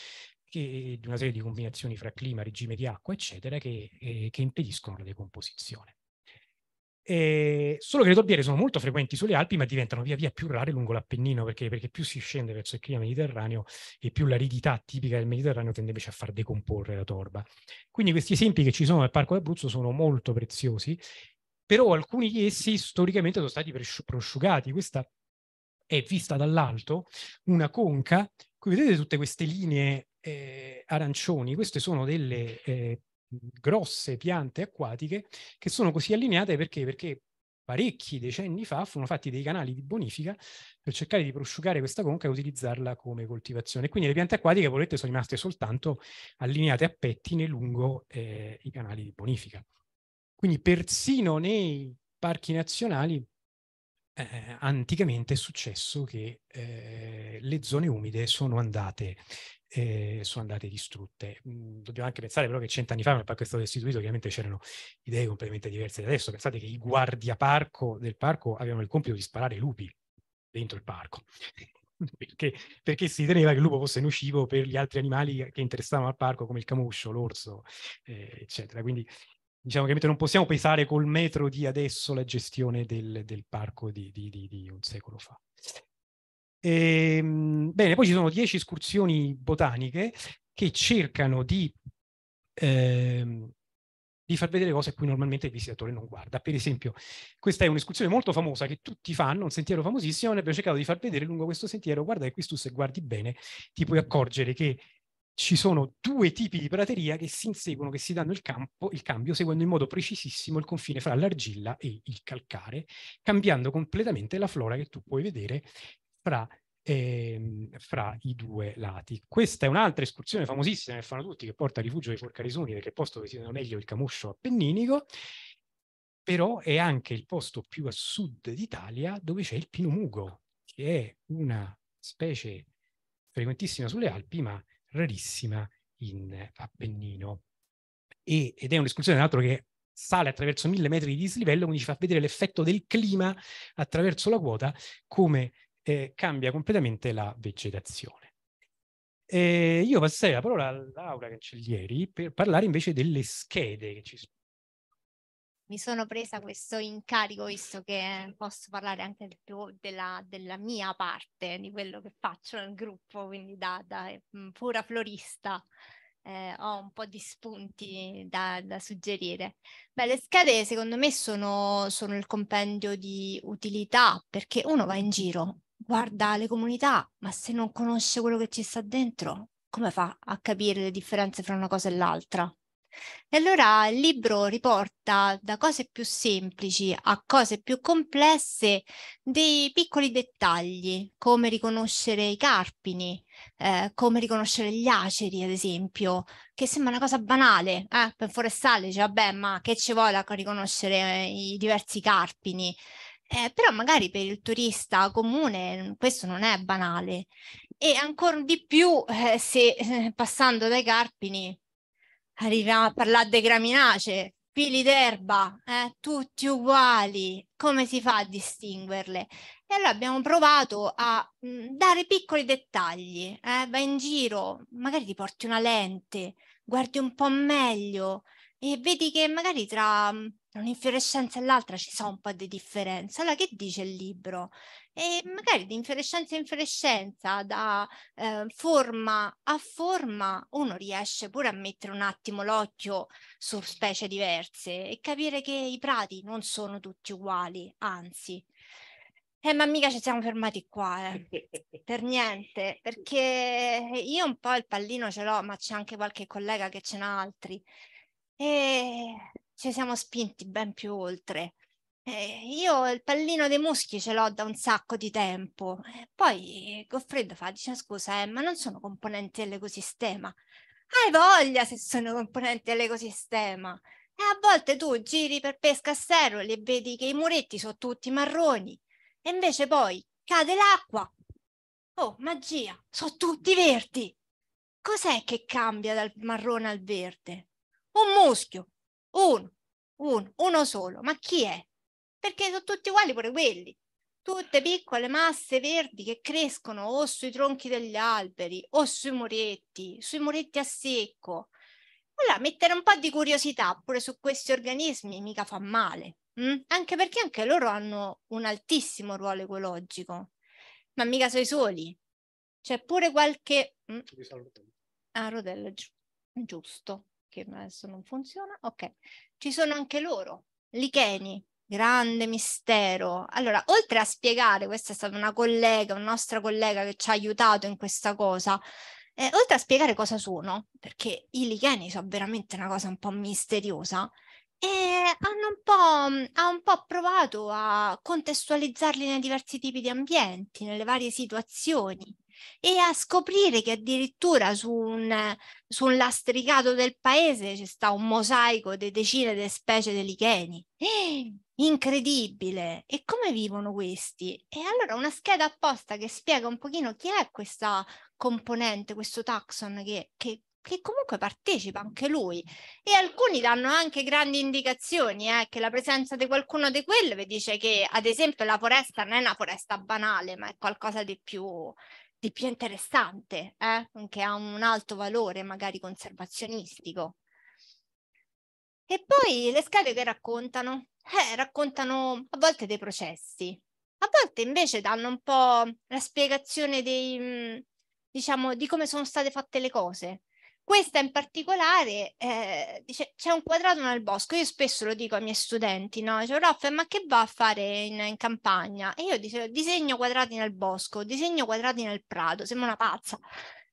che, eh, di una serie di combinazioni fra clima, regime di acqua, eccetera, che, eh, che impediscono la decomposizione. E solo che le torbiere sono molto frequenti sulle Alpi, ma diventano via via più rare lungo l'Appennino, perché, perché più si scende verso il clima mediterraneo e più l'aridità tipica del Mediterraneo tende invece a far decomporre la torba. Quindi questi esempi che ci sono nel Parco d'Abruzzo sono molto preziosi, però alcuni di essi storicamente sono stati prosciugati. Questa è vista dall'alto una conca, qui vedete tutte queste linee eh, arancioni. Queste sono delle eh, grosse piante acquatiche che sono così allineate perché, perché parecchi decenni fa furono fatti dei canali di bonifica per cercare di prosciugare questa conca e utilizzarla come coltivazione. Quindi le piante acquatiche, volete, sono rimaste soltanto allineate a pettine lungo eh, i canali di bonifica. Quindi persino nei parchi nazionali eh, anticamente è successo che eh, le zone umide sono andate eh, sono andate distrutte. Mhmm, dobbiamo anche pensare però che cent'anni fa, quando il parco è stato istituito, chiaramente c'erano idee completamente diverse da adesso. Pensate che i guardiaparco del parco avevano il compito di sparare lupi dentro il parco. Perché, perché, si riteneva che il lupo fosse nocivo per gli altri animali che interessavano al parco, come il camuscio, l'orso, eh, eccetera. Quindi diciamo che non possiamo pesare col metro di adesso la gestione del, del parco di, di, di, di un secolo fa. E, ehm, bene, poi ci sono dieci escursioni botaniche che cercano di, eh, di, far vedere cose a cui normalmente il visitatore non guarda. Per esempio, questa è un'escursione molto famosa che tutti fanno, un sentiero famosissimo, e abbiamo cercato di far vedere lungo questo sentiero, guarda che qui tu se guardi bene ti puoi accorgere che ci sono due tipi di prateria che si inseguono, che si danno il, campo, il, cambio seguendo in modo precisissimo il confine fra l'argilla e il calcare, cambiando completamente la flora che tu puoi vedere fra, eh, fra i due lati. Questa è un'altra escursione famosissima che fanno tutti, che porta a rifugio ai Forcarisuni, perché è il posto dove si vede meglio il camuscio appenninico, però è anche il posto più a sud d'Italia dove c'è il pino mugo, che è una specie frequentissima sulle Alpi, ma rarissima in Appennino. E, ed è un'escursione, tra l'altro, che sale attraverso mille metri di dislivello, quindi ci fa vedere l'effetto del clima attraverso la quota, come eh, cambia completamente la vegetazione. E eh, io passerei la parola a Laura Cancellieri per parlare invece delle schede che ci sono. Mi sono presa questo incarico, visto che posso parlare anche della, della mia parte, di quello che faccio nel gruppo, quindi da, da mm, pura florista. Eh, ho un po' di spunti da, da suggerire. Beh, le schede secondo me sono, sono, il compendio di utilità perché uno va in giro guarda le comunità, ma se non conosce quello che ci sta dentro, come fa a capire le differenze fra una cosa e l'altra? E allora il libro riporta da cose più semplici a cose più complesse dei piccoli dettagli, come riconoscere i carpini, eh, come riconoscere gli aceri, ad esempio, che sembra una cosa banale. Eh? Per forestale dice, vabbè, ma che ci vuole a riconoscere eh, i diversi carpini? Eh, però magari per il turista comune mm, questo non è banale e ancora di più eh, se eh, passando dai Carpini arriviamo a parlare dei graminacee, pili d'erba, eh, tutti uguali, come si fa a distinguerle? E allora abbiamo provato a mm, dare piccoli dettagli, eh, vai in giro, magari ti porti una lente, guardi un po' meglio e vedi che magari tra mm, da un'infiorescenza l'altra ci sono un po' di differenza. Allora, che dice il libro? E magari di infiorescenza a infiorescenza, da eh, forma a forma, uno riesce pure a mettere un attimo l'occhio su specie diverse e capire che i prati non sono tutti uguali, anzi. Eh, ma mica ci siamo fermati qua, eh. per niente, perché io un po' il pallino ce l'ho, ma c'è anche qualche collega che ce n'ha altri. E ci siamo spinti ben più oltre. Eh, io il pallino dei muschi ce l'ho da un sacco di tempo. Eh, poi Goffredo fa, dice scusa, eh, ma non sono componenti dell'ecosistema. Hai voglia se sono componenti dell'ecosistema. E a volte tu giri per pesca a serole e vedi che i muretti sono tutti marroni. E invece poi cade l'acqua. Oh, magia, sono tutti verdi. Cos'è che cambia dal marrone al verde? Un muschio, uno, uno, uno solo. Ma chi è? Perché sono tutti uguali pure quelli. Tutte piccole masse verdi che crescono o sui tronchi degli alberi o sui muretti, sui muretti a secco. Allora, mettere un po' di curiosità pure su questi organismi mica fa male, mh? Mm? anche perché anche loro hanno un altissimo ruolo ecologico, ma mica sono i soli. C'è pure qualche... Mh? Mm, ah, rotello, giusto che adesso non funziona, ok, ci sono anche loro, licheni, grande mistero. Allora, oltre a spiegare, questa è stata una collega, una nostra collega che ci ha aiutato in questa cosa, eh, oltre a spiegare cosa sono, perché i licheni sono veramente una cosa un po' misteriosa, e hanno un po', mm, ha un po' provato a contestualizzarli nei diversi tipi di ambienti, nelle varie situazioni e a scoprire che addirittura su un, su un lastricato del paese c'è sta un mosaico di decine di specie di licheni. Eh, incredibile! E come vivono questi? E allora una scheda apposta che spiega un pochino chi è questa componente, questo taxon che, che che comunque partecipa anche lui e alcuni danno anche grandi indicazioni eh, che la presenza di qualcuno di quelli vi dice che ad esempio la foresta non è una foresta banale ma è qualcosa di più di più interessante, eh? che ha un alto valore magari conservazionistico. E poi le scale che raccontano? Eh, raccontano a volte dei processi, a volte invece danno un po' la spiegazione dei, mm, diciamo, di come sono state fatte le cose. Questa in particolare eh, dice c'è un quadrato nel bosco, io spesso lo dico ai miei studenti, no? Dice prof, ma che va a fare in, in campagna? E io dicevo disegno quadrati nel bosco, disegno quadrati nel prato, sembra una pazza.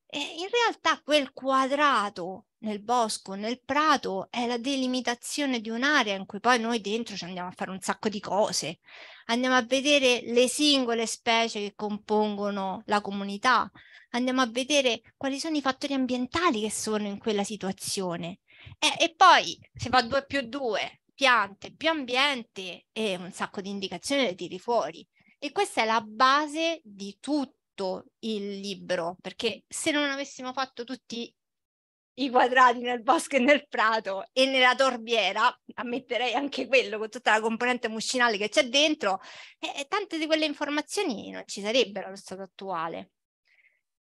E in realtà quel quadrato nel bosco, nel prato, è la delimitazione di un'area in cui poi noi dentro ci andiamo a fare un sacco di cose. Andiamo a vedere le singole specie che compongono la comunità, andiamo a vedere quali sono i fattori ambientali che sono in quella situazione. Eh, e poi se fa 2 più 2, piante più ambiente e un sacco di indicazioni le tiri fuori. E questa è la base di tutto il libro, perché se non avessimo fatto tutti i quadrati nel bosco e nel prato e nella torbiera, ammetterei anche quello con tutta la componente muscinale che c'è dentro, e eh, tante di quelle informazioni non ci sarebbero allo stato attuale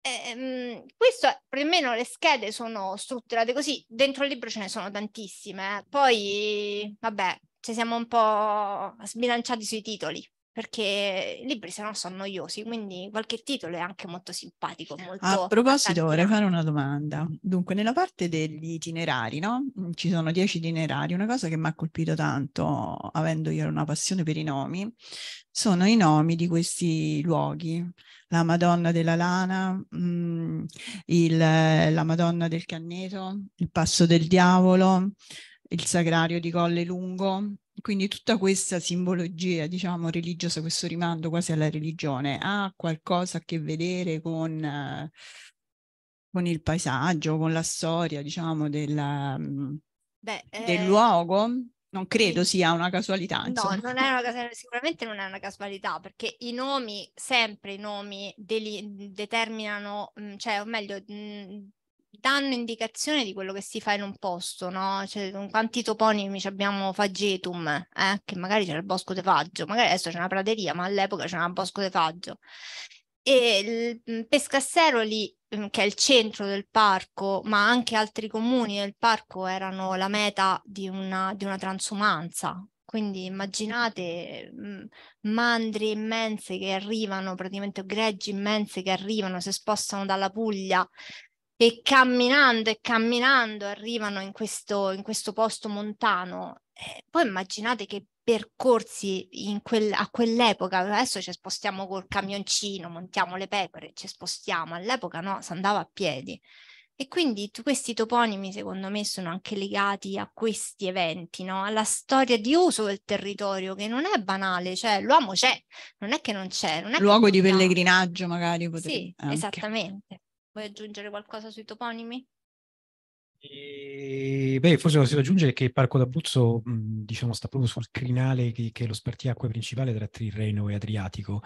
ehm, questo è, per meno le schede sono strutturate così, dentro il libro ce ne sono tantissime, eh. poi vabbè ci siamo un po' sbilanciati sui titoli, perché i libri se no sono noiosi, quindi qualche titolo è anche molto simpatico. Molto a proposito vorrei fare una domanda. Dunque, nella parte degli itinerari, no? Mm, ci sono dieci itinerari, una cosa che mi ha colpito tanto, avendo io una passione per i nomi, sono i nomi di questi luoghi. La Madonna della Lana, mh, mm, il, la Madonna del Canneto, il Passo del Diavolo, il Sagrario di Colle Lungo, quindi tutta questa simbologia, diciamo, religiosa, questo rimando quasi alla religione, ha qualcosa a che vedere con, eh, con il paesaggio, con la storia, diciamo, della, Beh, eh... del luogo? Non credo sia una casualità. Insomma. No, non è una casualità, sicuramente non è una casualità, perché i nomi, sempre i nomi, deli- determinano, cioè, o meglio, danno indicazione di quello che si fa in un posto, no? Cioè, quanti toponimi abbiamo fagetum, eh? che magari c'era il bosco de faggio, magari adesso c'è una prateria, ma all'epoca c'era un bosco de faggio. E il mm, Pescassero mm, che è il centro del parco, ma anche altri comuni del parco erano la meta di una, di una transumanza, quindi immaginate mm, mandrie immense che arrivano, praticamente greggi immense che arrivano, si spostano dalla Puglia e camminando e camminando arrivano in questo, in questo posto montano. Eh, poi immaginate che percorsi in quel, a quell'epoca, adesso ci spostiamo col camioncino, montiamo le pecore, ci spostiamo, all'epoca no, si andava a piedi. E quindi tu, questi toponimi, secondo me, sono anche legati a questi eventi, no? alla storia di uso del territorio, che non è banale, cioè l'uomo c'è, non è che non c'è. Non è Luogo di pellegrinaggio, magari. Potrei... Sì, anche. esattamente. Vuoi aggiungere qualcosa sui toponimi? E, beh, forse si posso aggiungere che il Parco d'Abruzzo, mh, diciamo, sta proprio sul crinale che, che, è lo spartiacque principale tra Tirreno e Adriatico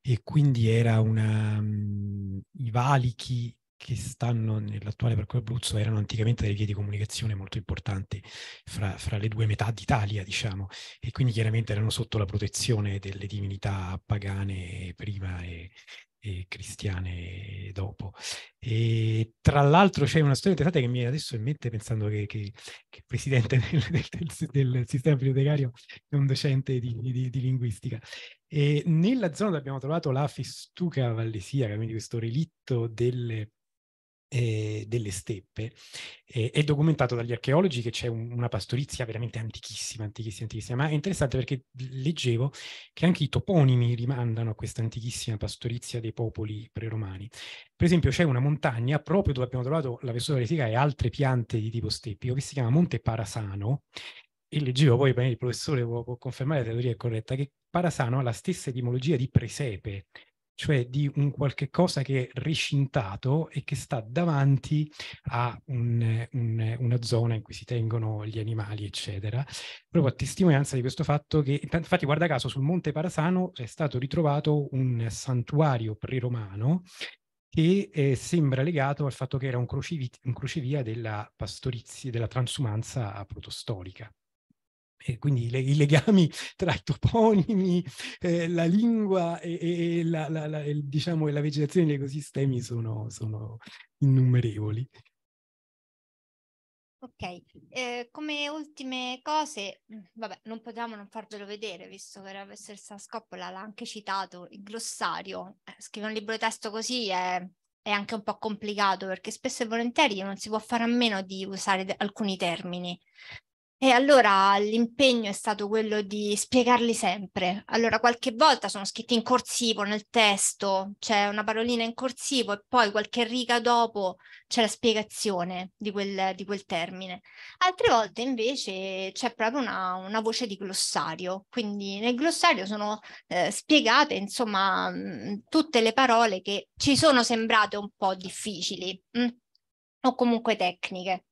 e quindi era una... Mh, i valichi che stanno nell'attuale Parco d'Abruzzo erano anticamente delle vie di comunicazione molto importanti fra, fra, le due metà d'Italia, diciamo, e quindi chiaramente erano sotto la protezione delle divinità pagane prima e, e cristiane dopo. E tra l'altro c'è una storia interessante che mi viene adesso in mente pensando che, il presidente del, del, del, sistema bibliotecario è un docente di, di, di linguistica. E nella zona dove abbiamo trovato la Fistuca vallesia, quindi questo relitto delle eh, delle steppe. Eh, è documentato dagli archeologi che c'è un, una pastorizia veramente antichissima, antichissima, antichissima, ma è interessante perché leggevo che anche i toponimi rimandano a questa antichissima pastorizia dei popoli preromani. Per esempio c'è una montagna proprio dove abbiamo trovato la Vesuvia Lesica e altre piante di tipo steppico che si chiama Monte Parasano e leggevo poi, il professore può, può confermare la teoria è corretta, che Parasano ha la stessa etimologia di presepe, cioè di un qualche cosa che è recintato e che sta davanti a un, un, una zona in cui si tengono gli animali, eccetera, proprio a testimonianza di questo fatto che, infatti guarda caso, sul Monte Parasano è stato ritrovato un santuario pre-romano che eh, sembra legato al fatto che era un, crocevia, un crocevia della pastorizia, della transumanza protostorica. E quindi le, i legami tra i toponimi, eh, la lingua e, e, la, la, la, e diciamo, la, vegetazione degli ecosistemi sono, sono innumerevoli. Ok, eh, come ultime cose, mm, vabbè, non potevamo non farvelo vedere, visto che la professoressa Scoppola l'ha anche citato, il glossario. Eh, scrivere un libro di testo così è, è, anche un po' complicato, perché spesso e volentieri non si può fare a meno di usare de- alcuni termini. E allora l'impegno è stato quello di spiegarli sempre. Allora qualche volta sono scritti in corsivo nel testo, c'è una parolina in corsivo e poi qualche riga dopo c'è la spiegazione di quel, di quel termine. Altre volte invece c'è proprio una, una, voce di glossario, quindi nel glossario sono eh, spiegate insomma mm, tutte le parole che ci sono sembrate un po' difficili mh, mm, o comunque tecniche.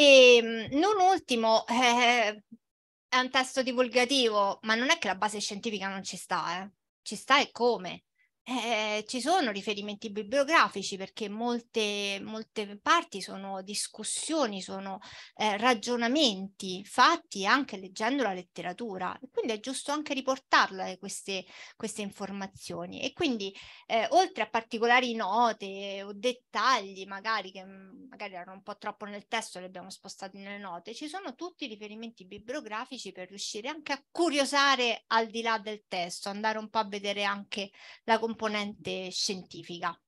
E ehm, non ultimo, eh, è un testo divulgativo, ma non è che la base scientifica non ci sta, eh. ci sta e come. Eh, ci sono riferimenti bibliografici perché molte, molte parti sono discussioni, sono eh, ragionamenti fatti anche leggendo la letteratura quindi è giusto anche riportarle queste, queste informazioni e quindi eh, oltre a particolari note o dettagli magari che magari erano un po' troppo nel testo, li abbiamo spostati nelle note, ci sono tutti i riferimenti bibliografici per riuscire anche a curiosare al di là del testo, andare un po' a vedere anche la composizione componente scientifica.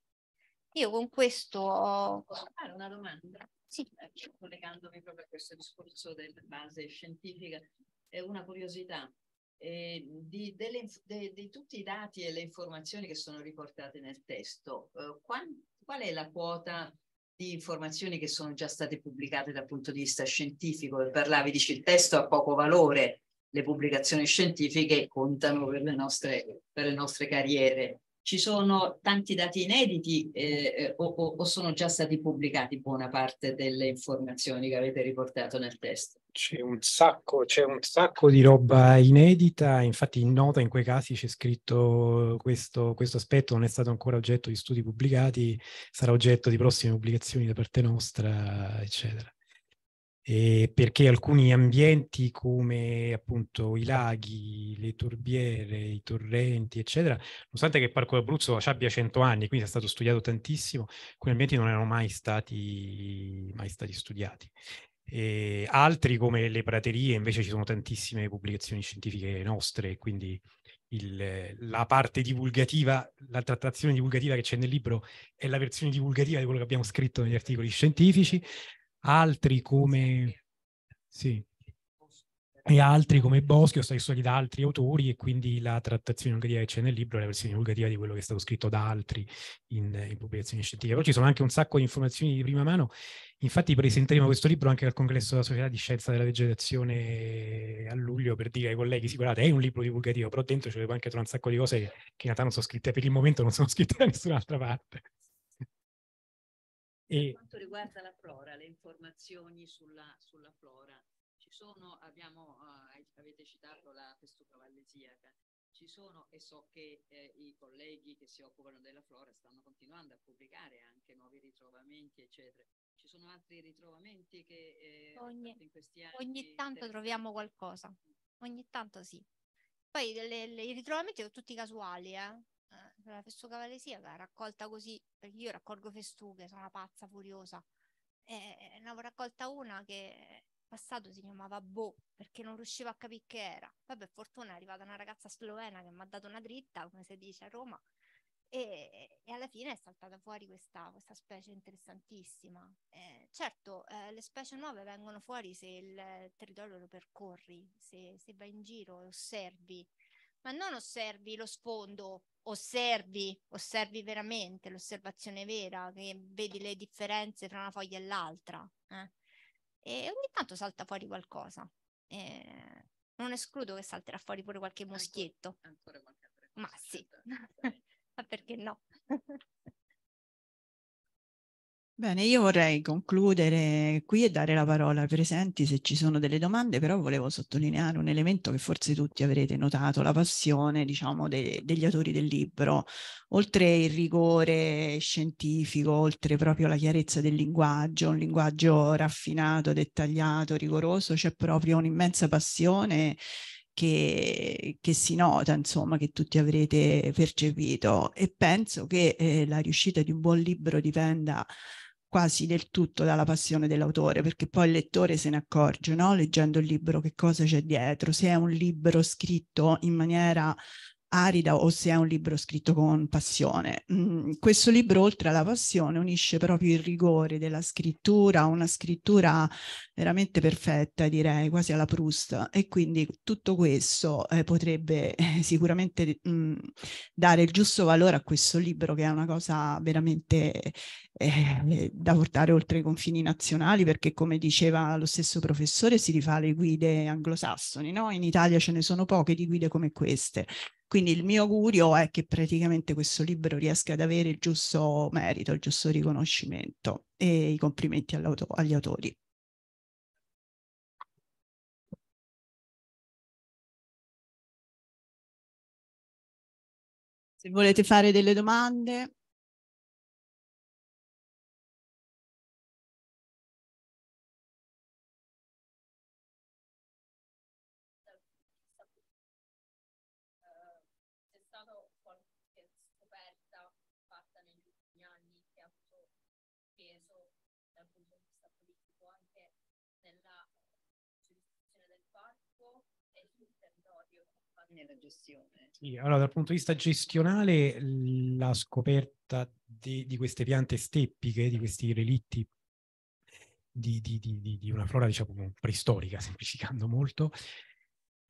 Io con questo ho... Posso fare una domanda? Sì. Eh, cioè, collegandomi proprio a questo discorso della base scientifica, è una curiosità. Eh, di, delle, de, di, tutti i dati e le informazioni che sono riportate nel testo, eh, qual, qual, è la quota di informazioni che sono già state pubblicate dal punto di vista scientifico? Parlavi, dici, il testo ha poco valore, le pubblicazioni scientifiche contano per le nostre, per le nostre carriere. Ci sono tanti dati inediti eh, eh o, o, sono già stati pubblicati buona parte delle informazioni che avete riportato nel testo? C'è un, sacco, c'è un sacco, di roba inedita, infatti in nota in quei casi c'è scritto questo, questo aspetto non è stato ancora oggetto di studi pubblicati, sarà oggetto di prossime pubblicazioni da parte nostra, eccetera eh, perché alcuni ambienti come appunto i laghi, le torbiere, i torrenti, eccetera, nonostante che il Parco d'Abruzzo abbia 100 anni, quindi è stato studiato tantissimo, alcuni ambienti non erano mai stati, mai stati studiati. E eh, altri come le praterie, invece ci sono tantissime pubblicazioni scientifiche nostre, quindi il, la parte divulgativa, la trattazione divulgativa che c'è nel libro è la versione divulgativa di quello che abbiamo scritto negli articoli scientifici altri come... Sì, e altri come Boschio, stessi da altri autori e quindi la trattazione divulgativa che c'è nel libro è la versione divulgativa di quello che è stato scritto da altri in, in, pubblicazioni scientifiche. Però ci sono anche un sacco di informazioni di prima mano, infatti presenteremo questo libro anche al congresso della Società di Scienza della Vegetazione a luglio per dire ai colleghi, sì guardate è un libro divulgativo, però dentro ci vedo anche un sacco di cose che in realtà non sono scritte, per il momento non sono scritte da nessun'altra parte. Per quanto riguarda la flora, le informazioni sulla, sulla flora, ci sono, abbiamo, eh, avete citato la festuca vallesiaca, ci sono e so che eh, i colleghi che si occupano della flora stanno continuando a pubblicare anche nuovi ritrovamenti, eccetera. Ci sono altri ritrovamenti che eh, ogni, in questi anni... Ogni tanto del... troviamo qualcosa, ogni tanto sì. Poi le, le, i ritrovamenti sono tutti casuali, eh? la valesiaca raccolta così, perché io raccolgo festughe, sono una pazza furiosa. E eh, ne avevo raccolta una che in passato si chiamava Bo perché non riuscivo a capire che era. Poi per fortuna è arrivata una ragazza slovena che mi ha dato una dritta, come si dice a Roma, e, e alla fine è saltata fuori questa, questa specie interessantissima. Eh, certo, eh, le specie nuove vengono fuori se il territorio lo percorri, se, se vai in giro e osservi ma non osservi lo sfondo, osservi, osservi veramente l'osservazione vera, che vedi le differenze tra una foglia e l'altra. Eh? E ogni tanto salta fuori qualcosa. Eh, non escludo che salterà fuori pure qualche moschietto. Ancora, ancora qualche ma sì, certo. ma perché no? Bene, io vorrei concludere qui e dare la parola ai presenti se ci sono delle domande, però volevo sottolineare un elemento che forse tutti avrete notato, la passione diciamo, de degli autori del libro, oltre il rigore scientifico, oltre proprio la chiarezza del linguaggio, un linguaggio raffinato, dettagliato, rigoroso, c'è proprio un'immensa passione che, che, si nota, insomma, che tutti avrete percepito e penso che eh, la riuscita di un buon libro dipenda quasi del tutto dalla passione dell'autore, perché poi il lettore se ne accorge, no? leggendo il libro, che cosa c'è dietro, se è un libro scritto in maniera arida o se è un libro scritto con passione. Mm, questo libro, oltre alla passione, unisce proprio il rigore della scrittura, una scrittura veramente perfetta, direi, quasi alla Proust. E quindi tutto questo eh, potrebbe eh, sicuramente mh, mm, dare il giusto valore a questo libro, che è una cosa veramente eh, da portare oltre i confini nazionali, perché come diceva lo stesso professore, si rifà alle guide anglosassoni, no? In Italia ce ne sono poche di guide come queste. Quindi il mio augurio è che praticamente questo libro riesca ad avere il giusto merito, il giusto riconoscimento e i complimenti agli autori. Se volete fare delle domande. peso dal punto di vista politico anche nella giurisdizione del parco e sul territorio. Nella gestione. Sì, allora dal punto di vista gestionale la scoperta di, di queste piante steppiche, di questi relitti di, di, di, di, una flora, diciamo, preistorica, semplificando molto,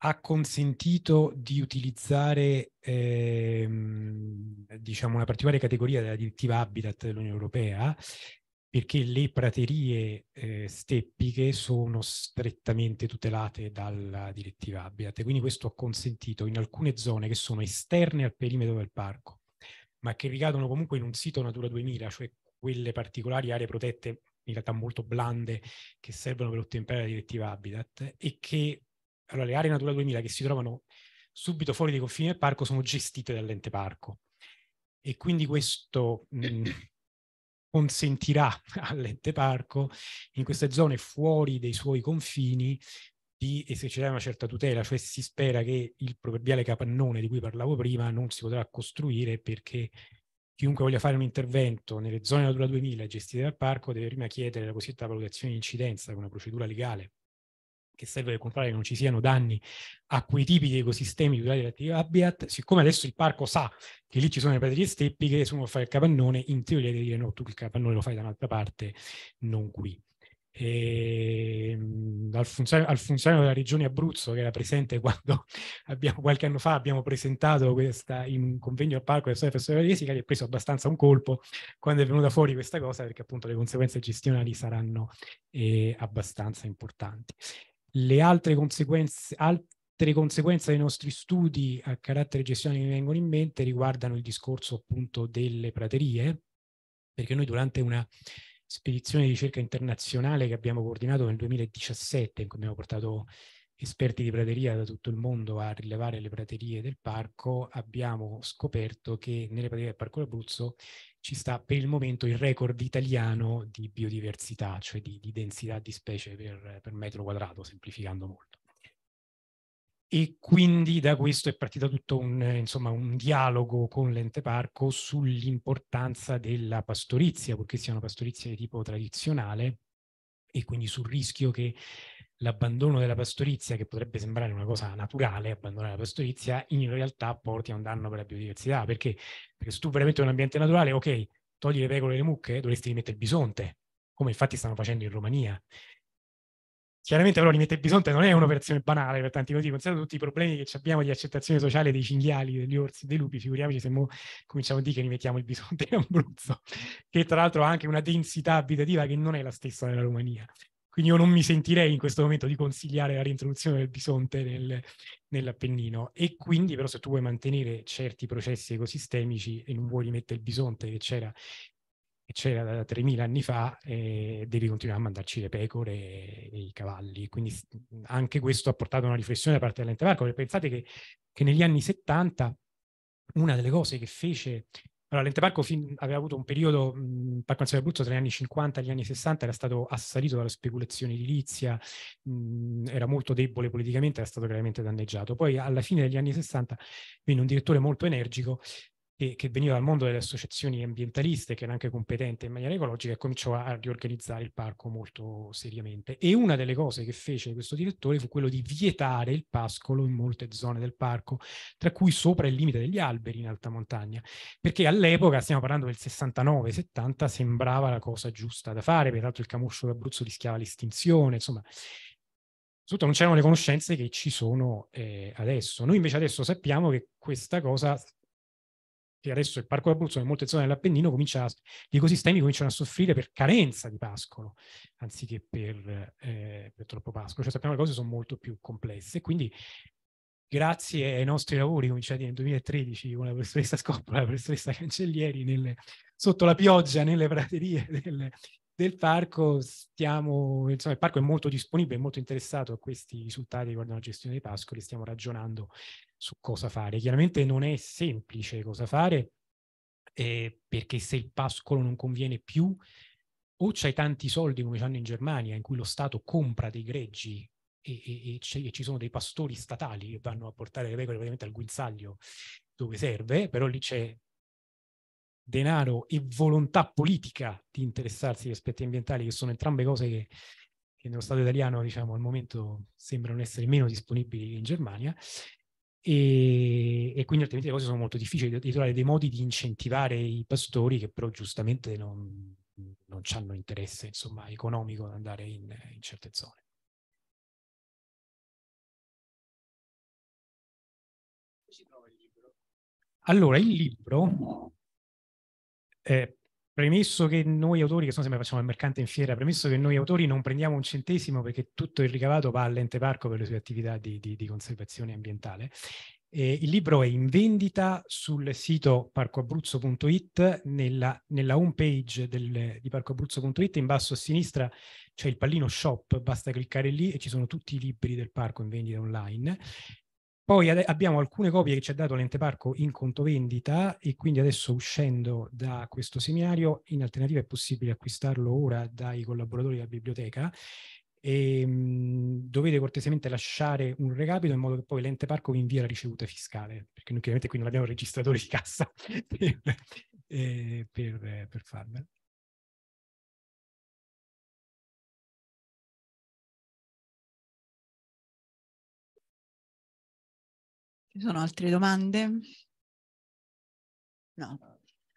ha consentito di utilizzare, ehm, diciamo, una particolare categoria della direttiva Habitat dell'Unione Europea, perché le praterie eh, steppiche sono strettamente tutelate dalla direttiva Habitat. Quindi questo ha consentito in alcune zone che sono esterne al perimetro del parco, ma che ricadono comunque in un sito Natura 2000, cioè quelle particolari aree protette in realtà molto blande che servono per ottemperare la direttiva Habitat e che allora, le aree Natura 2000 che si trovano subito fuori dai confini del parco sono gestite dall'ente parco. E quindi questo mh, consentirà all'ente parco in queste zone fuori dei suoi confini di esercitare una certa tutela, cioè si spera che il proverbiale capannone di cui parlavo prima non si potrà costruire perché chiunque voglia fare un intervento nelle zone Natura 2000 gestite dal parco deve prima chiedere la cosiddetta valutazione di incidenza, che è una procedura legale perché serve per controllare che non ci siano danni a quei tipi di ecosistemi tutelati dall'attività habitat, siccome adesso il parco sa che lì ci sono le pratiche steppiche, se uno fa il capannone, in teoria deve dire no, tu il capannone lo fai da un'altra parte, non qui. E, ehm, al, funzionario, al, funzionario, della regione Abruzzo che era presente quando abbiamo, qualche anno fa abbiamo presentato questa, in un convegno al parco del storia professionale fisica gli è preso abbastanza un colpo quando è venuta fuori questa cosa perché appunto le conseguenze gestionali saranno eh, abbastanza importanti le altre conseguenze, altre conseguenze dei nostri studi a carattere gestionale che mi vengono in mente riguardano il discorso appunto delle praterie, perché noi durante una spedizione di ricerca internazionale che abbiamo coordinato nel 2017, in cui abbiamo portato esperti di prateria da tutto il mondo a rilevare le praterie del parco, abbiamo scoperto che nelle praterie del Parco d'Abruzzo ci sta per il momento il record italiano di biodiversità, cioè di, di densità di specie per, per metro quadrato, semplificando molto e quindi da questo è partito tutto un, insomma, un dialogo con l'ente parco sull'importanza della pastorizia, purché sia una pastorizia di tipo tradizionale e quindi sul rischio che l'abbandono della pastorizia, che potrebbe sembrare una cosa naturale, abbandonare la pastorizia, in realtà porti a un danno per la biodiversità. Perché? Perché se tu veramente un ambiente naturale, ok, togli le pecore e le mucche, dovresti rimettere il bisonte, come infatti stanno facendo in Romania. Chiaramente però rimettere il bisonte non è un'operazione banale per tanti motivi, considerando tutti i problemi che abbiamo di accettazione sociale dei cinghiali, degli orsi, dei lupi, figuriamoci se mo cominciamo a dire che rimettiamo il bisonte in Abruzzo, che tra l'altro ha anche una densità abitativa che non è la stessa della Romania. Quindi io non mi sentirei in questo momento di consigliare la reintroduzione del bisonte nel, nell'Appennino. E quindi però se tu vuoi mantenere certi processi ecosistemici e non vuoi rimettere il bisonte che c'era c'era da 3.000 anni fa, eh, devi continuare a mandarci le pecore e, e, i cavalli. Quindi anche questo ha portato a una riflessione da parte dell'ente Marco. Pensate che, che, negli anni 70 una delle cose che fece allora, l'ente fin, aveva avuto un periodo, il Parco Nazionale Abruzzo, tra gli anni 50 e gli anni 60, era stato assalito dalla speculazione edilizia, mh, mhmm, era molto debole politicamente, era stato gravemente danneggiato. Poi alla fine degli anni 60 venne un direttore molto energico che, che, veniva dal mondo delle associazioni ambientaliste, che era anche competente in maniera ecologica, e cominciò a riorganizzare il parco molto seriamente. E una delle cose che fece questo direttore fu quello di vietare il pascolo in molte zone del parco, tra cui sopra il limite degli alberi in alta montagna, perché all'epoca, stiamo parlando del 69-70, sembrava la cosa giusta da fare, peraltro il camuscio d'Abruzzo rischiava l'estinzione, insomma soprattutto non c'erano le conoscenze che ci sono eh, adesso. Noi invece adesso sappiamo che questa cosa che adesso il parco d'Abruzzo in molte zone dell'Appennino comincia, gli ecosistemi cominciano a soffrire per carenza di pascolo, anziché per, eh, per troppo pascolo. Cioè sappiamo che le cose sono molto più complesse, quindi grazie ai nostri lavori cominciati nel 2013 con la professoressa Scoppola, la professoressa Cancellieri, nelle, sotto la pioggia nelle praterie del, del parco, stiamo, insomma, il parco è molto disponibile, è molto interessato a questi risultati riguardo alla gestione dei pascoli, stiamo ragionando su cosa fare. Chiaramente non è semplice cosa fare, eh, perché se il pascolo non conviene più, o c'hai tanti soldi come c'hanno in Germania, in cui lo Stato compra dei greggi e, e, e, c- e, ci sono dei pastori statali che vanno a portare le pecore praticamente al guinzaglio dove serve, però lì c'è denaro e volontà politica di interessarsi agli aspetti ambientali, che sono entrambe cose che, che nello Stato italiano diciamo, al momento sembrano essere meno disponibili che in Germania, e, e, quindi altrimenti le cose sono molto difficili di trovare dei modi di incentivare i pastori che però giustamente non, non hanno interesse insomma, economico ad andare in, in certe zone. Allora, il libro eh, Premesso che noi autori, che sono sempre facciamo il mercante in fiera, premesso che noi autori non prendiamo un centesimo perché tutto il ricavato va all'ente parco per le sue attività di, di, di conservazione ambientale, eh, il libro è in vendita sul sito parcoabruzzo.it, nella, nella home page del, di parcoabruzzo.it in basso a sinistra c'è il pallino shop, basta cliccare lì e ci sono tutti i libri del parco in vendita online poi ad- abbiamo alcune copie che ci ha dato l'ente parco in conto vendita e quindi adesso uscendo da questo seminario, in alternativa è possibile acquistarlo ora dai collaboratori della biblioteca e ehm, mh, dovete cortesemente lasciare un recapito in modo che poi l'ente parco vi invia la ricevuta fiscale, perché noi chiaramente qui non abbiamo registratori di cassa per, eh, per, per farvelo. Ci sono altre domande? No.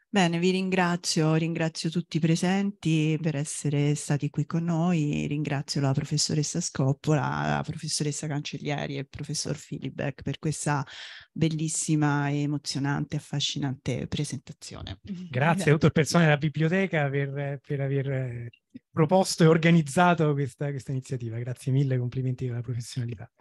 Bene, vi ringrazio, ringrazio tutti i presenti per essere stati qui con noi, ringrazio la professoressa Scoppola, la professoressa Cancellieri e il professor Filibeck per questa bellissima, emozionante, affascinante presentazione. Grazie, Grazie. a tutte le persone della biblioteca per, per aver eh, proposto e organizzato questa, questa iniziativa. Grazie mille, complimenti per la professionalità.